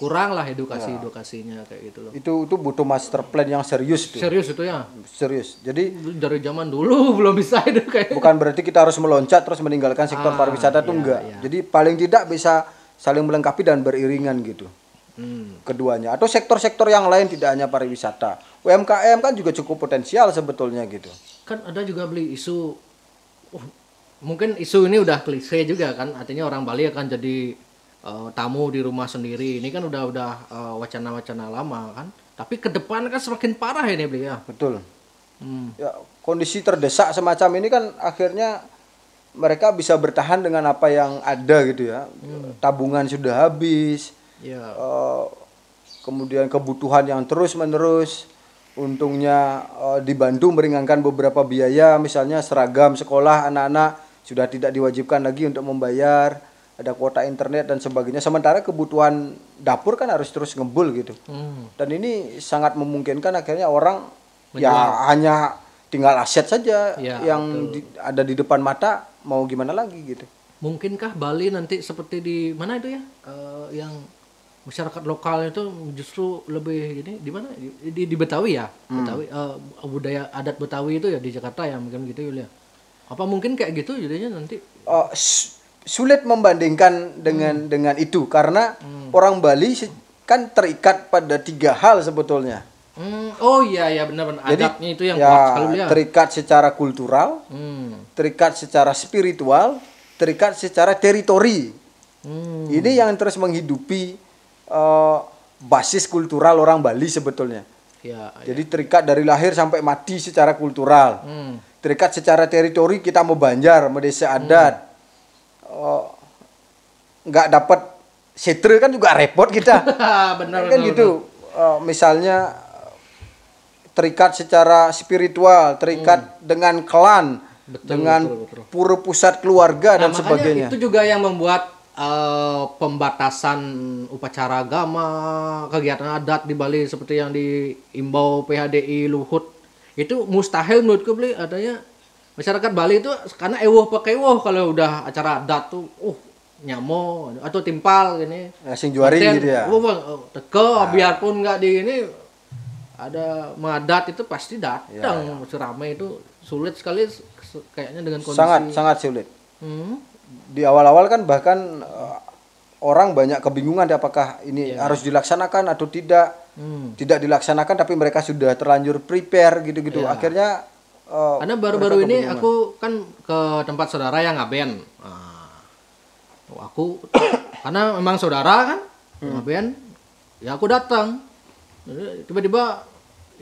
kurang lah edukasi ya. edukasinya kayak gitu loh. Itu itu butuh master plan yang serius tuh. Serius itu ya. Serius. Jadi dari zaman dulu [LAUGHS] belum bisa itu kayak. Bukan berarti kita harus meloncat terus meninggalkan sektor ah, pariwisata iya, tuh enggak. Iya. Jadi paling tidak bisa saling melengkapi dan beriringan gitu. Hmm. Keduanya atau sektor-sektor yang lain tidak hanya pariwisata. UMKM kan juga cukup potensial sebetulnya gitu. Kan ada juga beli isu oh, mungkin isu ini udah klise juga kan artinya orang Bali akan jadi uh, tamu di rumah sendiri. Ini kan udah udah wacana eh, wacana-wacana lama kan. Tapi ke depan kan semakin parah ini beli ya. Betul. Hmm. Ya, kondisi terdesak semacam ini kan akhirnya mereka bisa bertahan dengan apa yang ada gitu ya. Hmm. Tabungan sudah habis. ya. Uh, kemudian kebutuhan yang terus menerus. Untungnya uh, di meringankan beberapa biaya, misalnya seragam sekolah anak-anak sudah tidak diwajibkan lagi untuk membayar ada kuota internet dan sebagainya. Sementara kebutuhan dapur kan harus terus ngebul gitu. Hmm. Dan ini sangat memungkinkan akhirnya orang ya Menjual. ya hanya tinggal aset saja ya, yang di, ada di depan mata mau gimana lagi gitu. Mungkinkah Bali nanti seperti di mana itu ya? Uh, yang masyarakat lokal itu justru lebih ini di mana di, di, di Betawi ya? Hmm. Betawi uh, budaya adat Betawi itu ya di Jakarta ya mungkin gitu ya. Apa mungkin kayak gitu jadinya nanti? Uh, sulit membandingkan dengan hmm. dengan itu karena hmm. orang Bali kan terikat pada tiga hal sebetulnya. Hmm. Oh iya ya benar-benar adatnya itu yang ya, kuat ya. Terikat secara kultural, hmm. terikat secara spiritual, terikat secara teritori. Hmm. Ini yang terus menghidupi uh, basis kultural orang Bali sebetulnya. Ya, ya. Jadi ya. terikat dari lahir sampai mati secara kultural. Hmm. Terikat secara teritori kita mau Banjar, mau desa adat. Hmm Oh, nggak uh, dapat setre kan juga repot kita. [LAUGHS] benar kan gitu. Uh, misalnya terikat secara spiritual, terikat hmm. dengan klan, betul, dengan pura pusat keluarga nah, dan sebagainya. Itu juga yang membuat uh, pembatasan upacara agama, kegiatan adat di Bali seperti yang diimbau PHDI Luhut itu mustahil menurutku beli adanya masyarakat Bali itu karena ewoh pakai ewoh kalau udah acara adat tuh uh nyamo atau timpal gini asing eh, juari gitu ya uh, uh, teko nah. biarpun nggak di ini ada madat itu pasti iya, datang ya, ya. seramai itu sulit sekali kayaknya dengan kondisi sangat sangat sulit hmm? di awal-awal kan bahkan uh, orang banyak kebingungan apakah ini ya. harus dilaksanakan atau tidak hmm. tidak dilaksanakan tapi mereka sudah terlanjur prepare gitu-gitu ya. akhirnya uh, karena baru-baru ini aku kan ke tempat saudara yang ngaben nah, aku [COUGHS] karena memang saudara kan hmm. ngaben ya aku datang tiba-tiba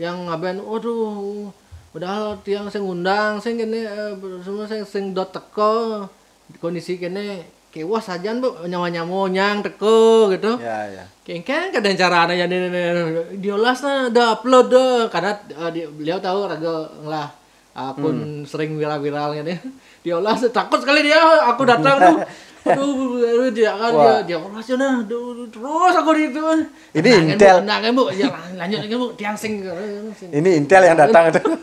yang ngaben waduh padahal tiang saya ngundang saya gini eh, semua saya sing dot teko kondisi gini kewas saja bu nyawa monyang teko gitu ya ya kengkeng kadang cara anak yang diolas udah upload deh karena uh, beliau tahu raga lah akun hmm. sering viral viral ya. dia olah [LAUGHS] takut sekali dia aku datang tuh aduh, dia kan dia dia olah sana terus aku di itu ini nah, intel nah kan bu ya, lanjut lagi bu sing. ini intel yang datang itu [LAUGHS]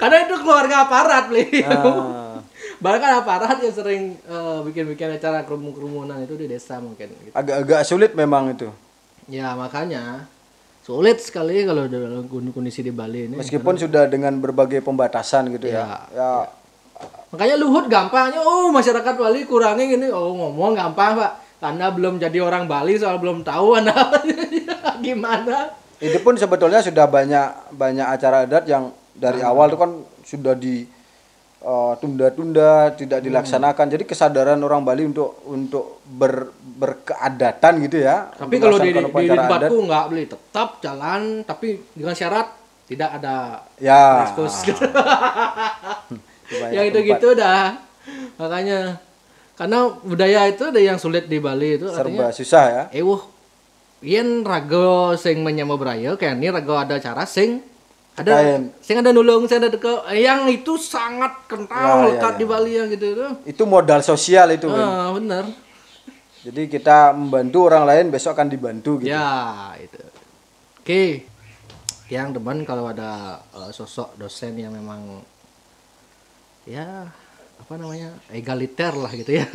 karena itu keluarga aparat beli ah. bahkan kan aparat yang sering bikin eh, bikin-bikin acara kerumun-kerumunan itu di desa mungkin gitu. agak-agak sulit memang itu ya makanya sulit sekali kalau dalam kondisi di Bali ini. Meskipun karena, sudah dengan berbagai pembatasan gitu ya. Ya. ya. Makanya Luhut gampangnya, oh masyarakat Bali kurangi ini, oh ngomong gampang pak. karena belum jadi orang Bali soal belum tahu Anda [LAUGHS] gimana. Itu pun sebetulnya sudah banyak banyak acara adat yang dari nah. awal itu kan sudah di tunda eh, tunda-tunda, tidak hmm. dilaksanakan. Hmm. Jadi kesadaran orang Bali untuk untuk ber, berkeadatan gitu ya. Tapi kalau di, di, di tempatku nggak beli tetap jalan, tapi dengan syarat tidak ada ya. ekskos. Gitu. [LAUGHS] yang itu gitu dah. Makanya karena budaya itu ada yang sulit di Bali itu serba artinya, susah ya. Ewuh, eh, yen rago sing menyama beraya, kayak ini rago ada cara sing ada Kain. sing ada nulung saya ada deko yang itu sangat kental ya, ya lekat ya, di Bali yang gitu itu itu modal sosial itu ah, benar jadi kita membantu orang lain besok akan dibantu gitu ya itu oke okay. yang teman kalau ada uh, sosok dosen yang memang ya apa namanya egaliter lah gitu ya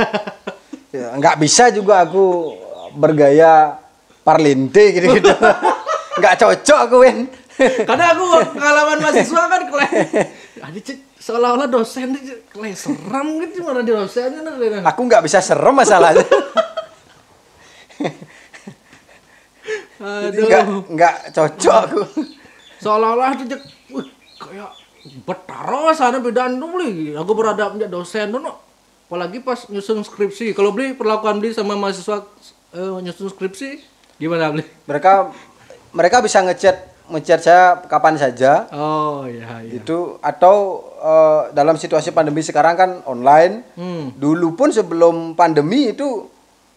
[LAUGHS] ya bisa juga aku bergaya parlinte gitu gitu [LAUGHS] nggak cocok aku Win karena aku pengalaman mahasiswa kan kelas. Adi seolah-olah dosen kelas serem gitu mana di dosen Aku nggak bisa serem masalahnya. Aduh. Nggak, nggak cocok aku. Seolah-olah itu wih, kayak betaro sana bedaan dong beli. Aku berada punya dosen dong. Apalagi pas nyusun skripsi. Kalau beli perlakuan beli sama mahasiswa uh, nyusun skripsi gimana beli? Mereka mereka bisa ngechat mengejar saya kapan saja. Oh iya. iya. Itu atau uh, dalam situasi pandemi sekarang kan online. Hmm. Dulu pun sebelum pandemi itu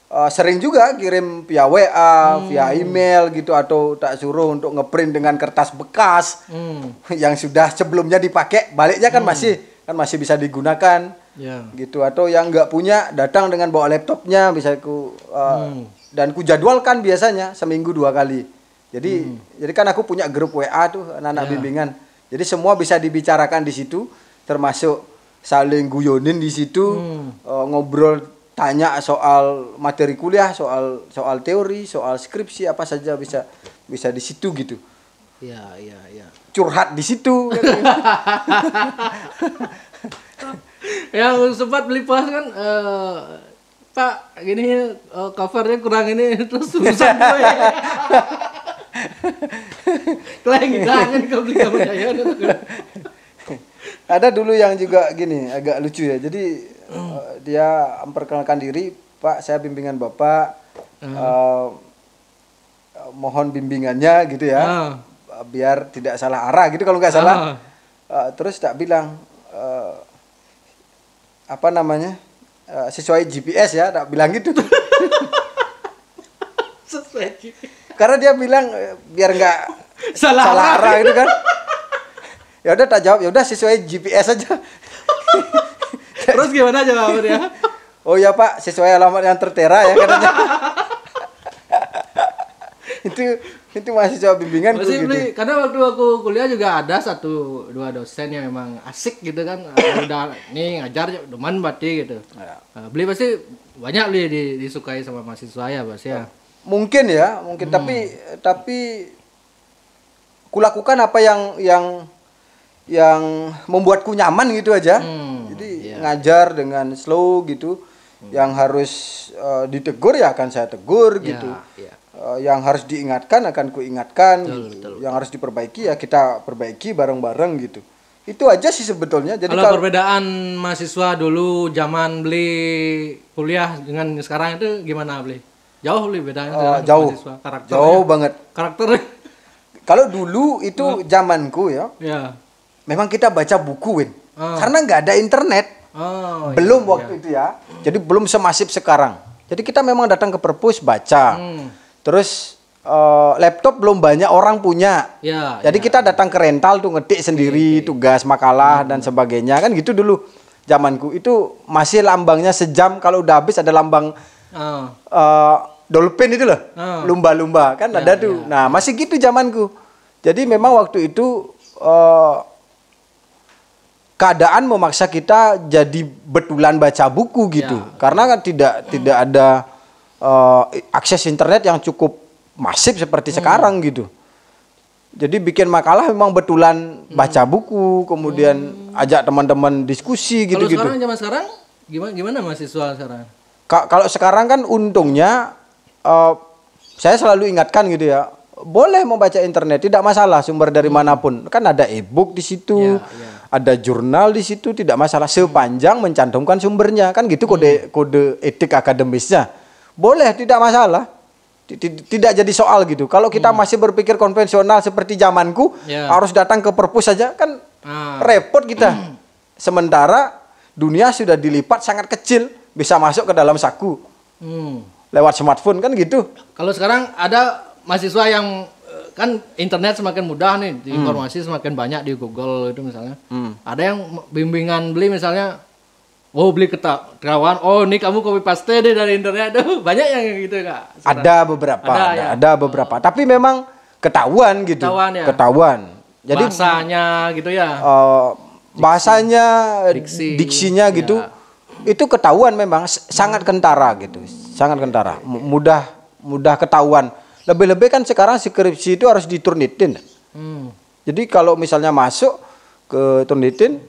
uh, sering juga kirim via WA, hmm. via email gitu atau tak suruh untuk ngeprint dengan kertas bekas hmm. [LAUGHS] yang sudah sebelumnya dipakai. Baliknya kan hmm. masih kan masih bisa digunakan. Yeah. Gitu atau yang nggak punya datang dengan bawa laptopnya bisa ku uh, hmm. dan ku jadwalkan biasanya seminggu dua kali jadi hmm. jadi kan aku punya grup WA tuh anak-anak yeah. bimbingan. Jadi semua bisa dibicarakan di situ termasuk saling guyonin di situ hmm. uh, ngobrol tanya soal materi kuliah, soal soal teori, soal skripsi apa saja bisa bisa di situ gitu. Iya, iya, iya. Curhat di situ. [LAUGHS] yang sempat beli pas kan uh, Pak, gini uh, covernya kurang ini [LAUGHS] terus susah gue. [LAUGHS] [LAUGHS] Kleng jangan kau beli kamu ya Ada dulu yang juga gini agak lucu ya. Jadi uh, dia memperkenalkan diri, Pak, saya bimbingan Bapak. Hmm. Uh, mohon bimbingannya gitu ya. Hmm. Biar tidak salah arah gitu kalau nggak salah. Uh, terus tak bilang uh, apa namanya? Uh, sesuai GPS ya, tak bilang gitu. [LAUGHS] sesuai GPS karena dia bilang eh, biar nggak [LAUGHS] salah, salah arah gitu kan. Ya udah tak jawab, ya udah sesuai GPS aja. [LAUGHS] Terus gimana jawabnya [LAUGHS] Oh ya Pak, sesuai alamat yang tertera ya katanya. itu itu masih jawab bimbingan masih gitu. karena waktu aku kuliah juga ada satu dua dosen yang memang asik gitu kan udah nih ngajar cuman berarti gitu ya. Nah, beli pasti banyak beli disukai sama mahasiswa ya pasti ya. ya mungkin ya mungkin hmm. tapi tapi kulakukan apa yang yang yang membuatku nyaman gitu aja hmm, jadi yeah. ngajar dengan slow gitu hmm. yang harus uh, ditegur ya akan saya tegur yeah, gitu yeah. Ya. Uh, yang harus diingatkan akan kuingatkan betul, gitu. betul. yang harus diperbaiki ya kita perbaiki bareng-bareng gitu itu aja sih sebetulnya jadi kalau, kalau perbedaan mahasiswa dulu zaman beli kuliah dengan sekarang itu gimana beli Jauh lebih beda. uh, jauh. karakter Jauh ya. banget. karakter. Kalau dulu itu uh. zamanku ya. Yeah. Memang kita baca buku, Win. Uh. Karena nggak ada internet. Oh, belum iya, iya. waktu iya. itu ya. Jadi belum semasif sekarang. Jadi kita memang datang ke perpus baca. Hmm. Terus uh, laptop belum banyak orang punya. yeah, Jadi yeah. kita datang ke rental tuh ngetik iya, sendiri okay. Iya, tugas makalah hmm. dan sebagainya kan gitu dulu zamanku itu masih lambangnya sejam kalau udah habis ada lambang uh. Uh, dolphin itu loh. Ah. Lumba-lumba kan ya, ada tuh. Ya. Nah, masih gitu zamanku. Jadi memang waktu itu uh, keadaan memaksa kita jadi betulan baca buku gitu. Ya. Karena kan tidak tidak ada uh, akses internet yang cukup masif seperti hmm. sekarang gitu. Jadi bikin makalah memang betulan hmm. baca buku, kemudian hmm. ajak teman-teman diskusi gitu-gitu. Kalau sekarang zaman sekarang gimana gimana mahasiswa sekarang? kalau sekarang kan untungnya Eh, saya selalu ingatkan gitu ya boleh membaca internet tidak masalah sumber dari hmm. manapun kan ada e-book di situ ya, ya. ada jurnal di situ tidak masalah hmm. sepanjang mencantumkan sumbernya kan gitu kode hmm. kode etik akademisnya boleh tidak masalah tidak jadi soal gitu kalau kita hmm. masih berpikir konvensional seperti zamanku ya. harus datang ke perpus saja kan ah. repot kita hmm. sementara dunia sudah dilipat sangat kecil bisa masuk ke dalam saku hmm lewat smartphone kan gitu. Kalau sekarang ada mahasiswa yang eh, kan internet semakin mudah nih, hmm. informasi semakin banyak di Google itu misalnya. Hmm. Ada yang bimbingan beli misalnya, oh beli terawan. oh ini kamu copy paste deh dari internet, [LAUGHS] Aduh, banyak yang gitu kak. Sekarang. Ada beberapa, ada, ya? ada beberapa. Oh. Tapi memang ketahuan gitu, ketahuan. Ya? ketahuan. Jadi bahasanya gitu ya. Uh, bahasanya, eh, diksi. diksinya gitu. Ya itu ketahuan memang sangat kentara gitu sangat kentara mudah mudah ketahuan lebih-lebih kan sekarang skripsi itu harus di Turnitin hmm. jadi kalau misalnya masuk ke Turnitin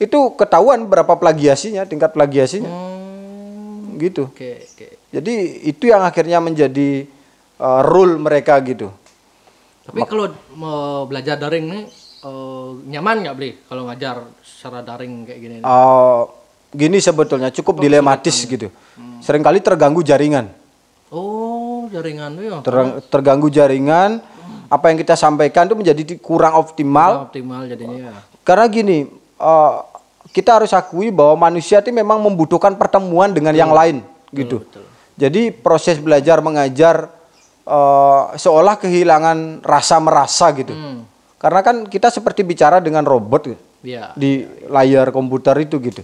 itu ketahuan berapa plagiasinya tingkat plagiasinya hmm. gitu okay, okay. jadi itu yang akhirnya menjadi uh, rule mereka gitu tapi kalau mau belajar daring nih eh, uh, nyaman nggak beli kalau ngajar secara daring kayak gini? Uh, gini sebetulnya cukup dilematis kan? gitu. Hmm. Seringkali terganggu jaringan. Oh, jaringan ya. Ter, terganggu jaringan. Hmm. Apa yang kita sampaikan itu menjadi kurang optimal. Kurang optimal jadinya. Ya. Karena gini, uh, kita harus akui bahwa manusia itu memang membutuhkan pertemuan dengan betul. yang lain betul, gitu. Betul. Jadi proses belajar mengajar uh, seolah kehilangan rasa merasa gitu. Hmm. Karena kan kita seperti bicara dengan robot gitu. Ya, di ya, ya. layar komputer itu gitu.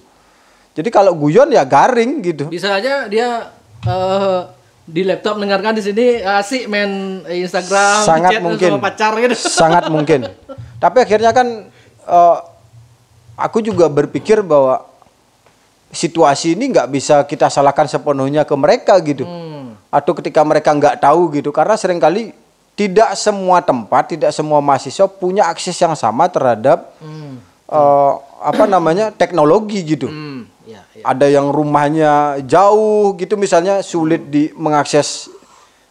Jadi kalau guyon ya garing gitu. Bisa aja dia uh, di laptop dengarkan di sini asik main Instagram, sangat mungkin sama pacar gitu. [LAUGHS] Sangat mungkin. Tapi akhirnya kan uh, aku juga berpikir bahwa situasi ini nggak bisa kita salahkan sepenuhnya ke mereka gitu. Hmm. Atau ketika mereka nggak tahu gitu karena seringkali tidak semua tempat, tidak semua mahasiswa punya akses yang sama terhadap hmm. Uh, apa namanya teknologi gitu. Hmm. Ya, ya, Ada yang rumahnya jauh gitu misalnya sulit di mengakses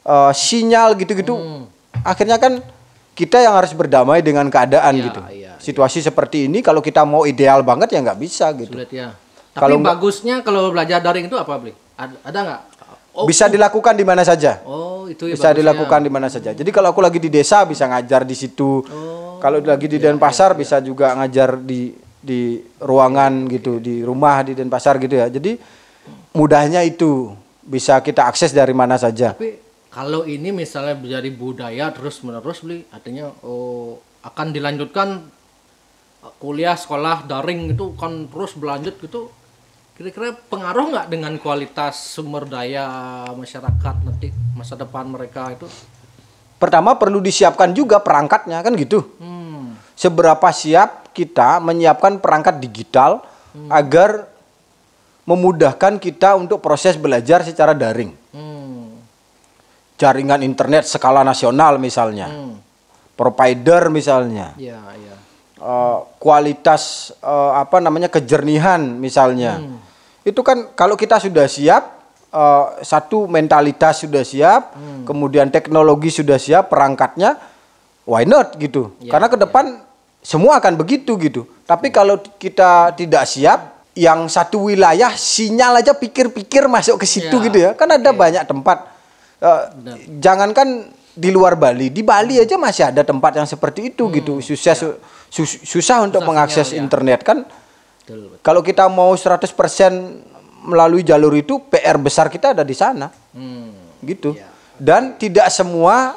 uh, sinyal gitu-gitu. Hmm. Akhirnya kan kita yang harus berdamai dengan keadaan ya, gitu. Ya, ya. Situasi ya. seperti ini kalau kita mau ideal banget ya nggak bisa gitu. Sulit ya. Tapi kalau bagusnya kalau belajar daring itu apa, beli? Ada nggak? Oh, bisa oh. dilakukan di mana saja. Oh, itu ya. Bisa bagusnya. dilakukan di mana saja. Jadi kalau aku lagi di desa bisa ngajar di situ. Oh, kalau lagi di iya, Denpasar iya, iya. bisa juga ngajar di di ruangan gitu di rumah di Denpasar gitu ya jadi mudahnya itu bisa kita akses dari mana saja tapi kalau ini misalnya menjadi budaya terus menerus beli artinya oh, akan dilanjutkan eh, kuliah sekolah daring itu kan terus berlanjut gitu kira-kira pengaruh nggak dengan kualitas sumber daya masyarakat nanti masa depan mereka itu pertama perlu disiapkan juga perangkatnya kan gitu hmm seberapa siap kita menyiapkan perangkat digital hmm. agar memudahkan kita untuk proses belajar secara daring. Hmm. Jaringan internet skala nasional misalnya, hmm. provider misalnya, ya, ya. Uh, kualitas uh, apa namanya kejernihan misalnya, hmm. itu kan kalau kita sudah siap. Uh, satu mentalitas sudah siap, hmm. kemudian teknologi sudah siap, perangkatnya, why not gitu? Ya, Karena ke ya. depan semua akan begitu gitu. Tapi hmm. kalau kita tidak siap, yang satu wilayah sinyal aja pikir-pikir masuk ke situ ya. gitu ya. Kan ada okay. Iya. banyak tempat. Uh, jangankan di luar Bali, di Bali hmm. aja masih ada tempat yang seperti itu hmm. gitu. Susah ya. su, susah untuk susah mengakses sinyal, ya. internet ya. kan. Kalau kita mau 100% melalui jalur itu PR besar kita ada di sana. Hmm. Gitu. Ya. Dan tidak semua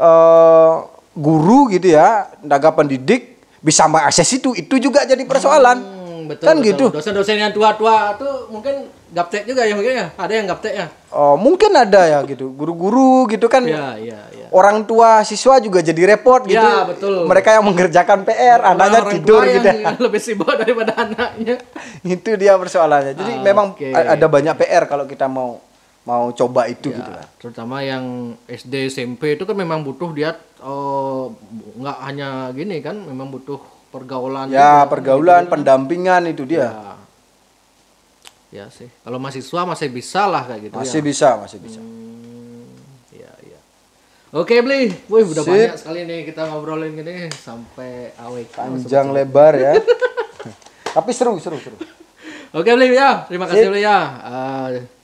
uh, guru gitu ya, tenaga pendidik bisa mengakses itu, itu juga jadi persoalan. Hmm, betul, kan betul. gitu. Dosen-dosen yang tua-tua tuh mungkin gaptek juga ya mungkin ya. Ada yang gaptek ya. Oh, mungkin ada ya gitu. Guru-guru gitu kan. Iya, iya, iya. Orang tua siswa juga jadi repot iya, gitu. betul. Mereka yang mengerjakan PR, nah, anaknya tidur tua gitu. Ya. Yang lebih sibuk daripada anaknya. [LAUGHS] itu dia persoalannya. Jadi ah, memang okay. ada banyak PR kalau kita mau mau coba itu ya, gitu lah. Kan. Terutama yang SD SMP itu kan memang butuh dia eh, nggak uh, hanya gini kan, memang butuh pergaulan. Ya gitu, pergaulan, gitu, kan. pendampingan itu dia. Ya. ya sih, kalau mahasiswa masih bisa lah kayak gitu. Masih ya. bisa, masih bisa. Hmm, ya ya. Oke Bli, wih udah Sip. banyak sekali nih kita ngobrolin gini sampai awet. Panjang lebar ya. [LAUGHS] Tapi seru, seru, seru. Oke Bli ya, terima kasih Bli ya. Uh,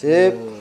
Sip. Hmm.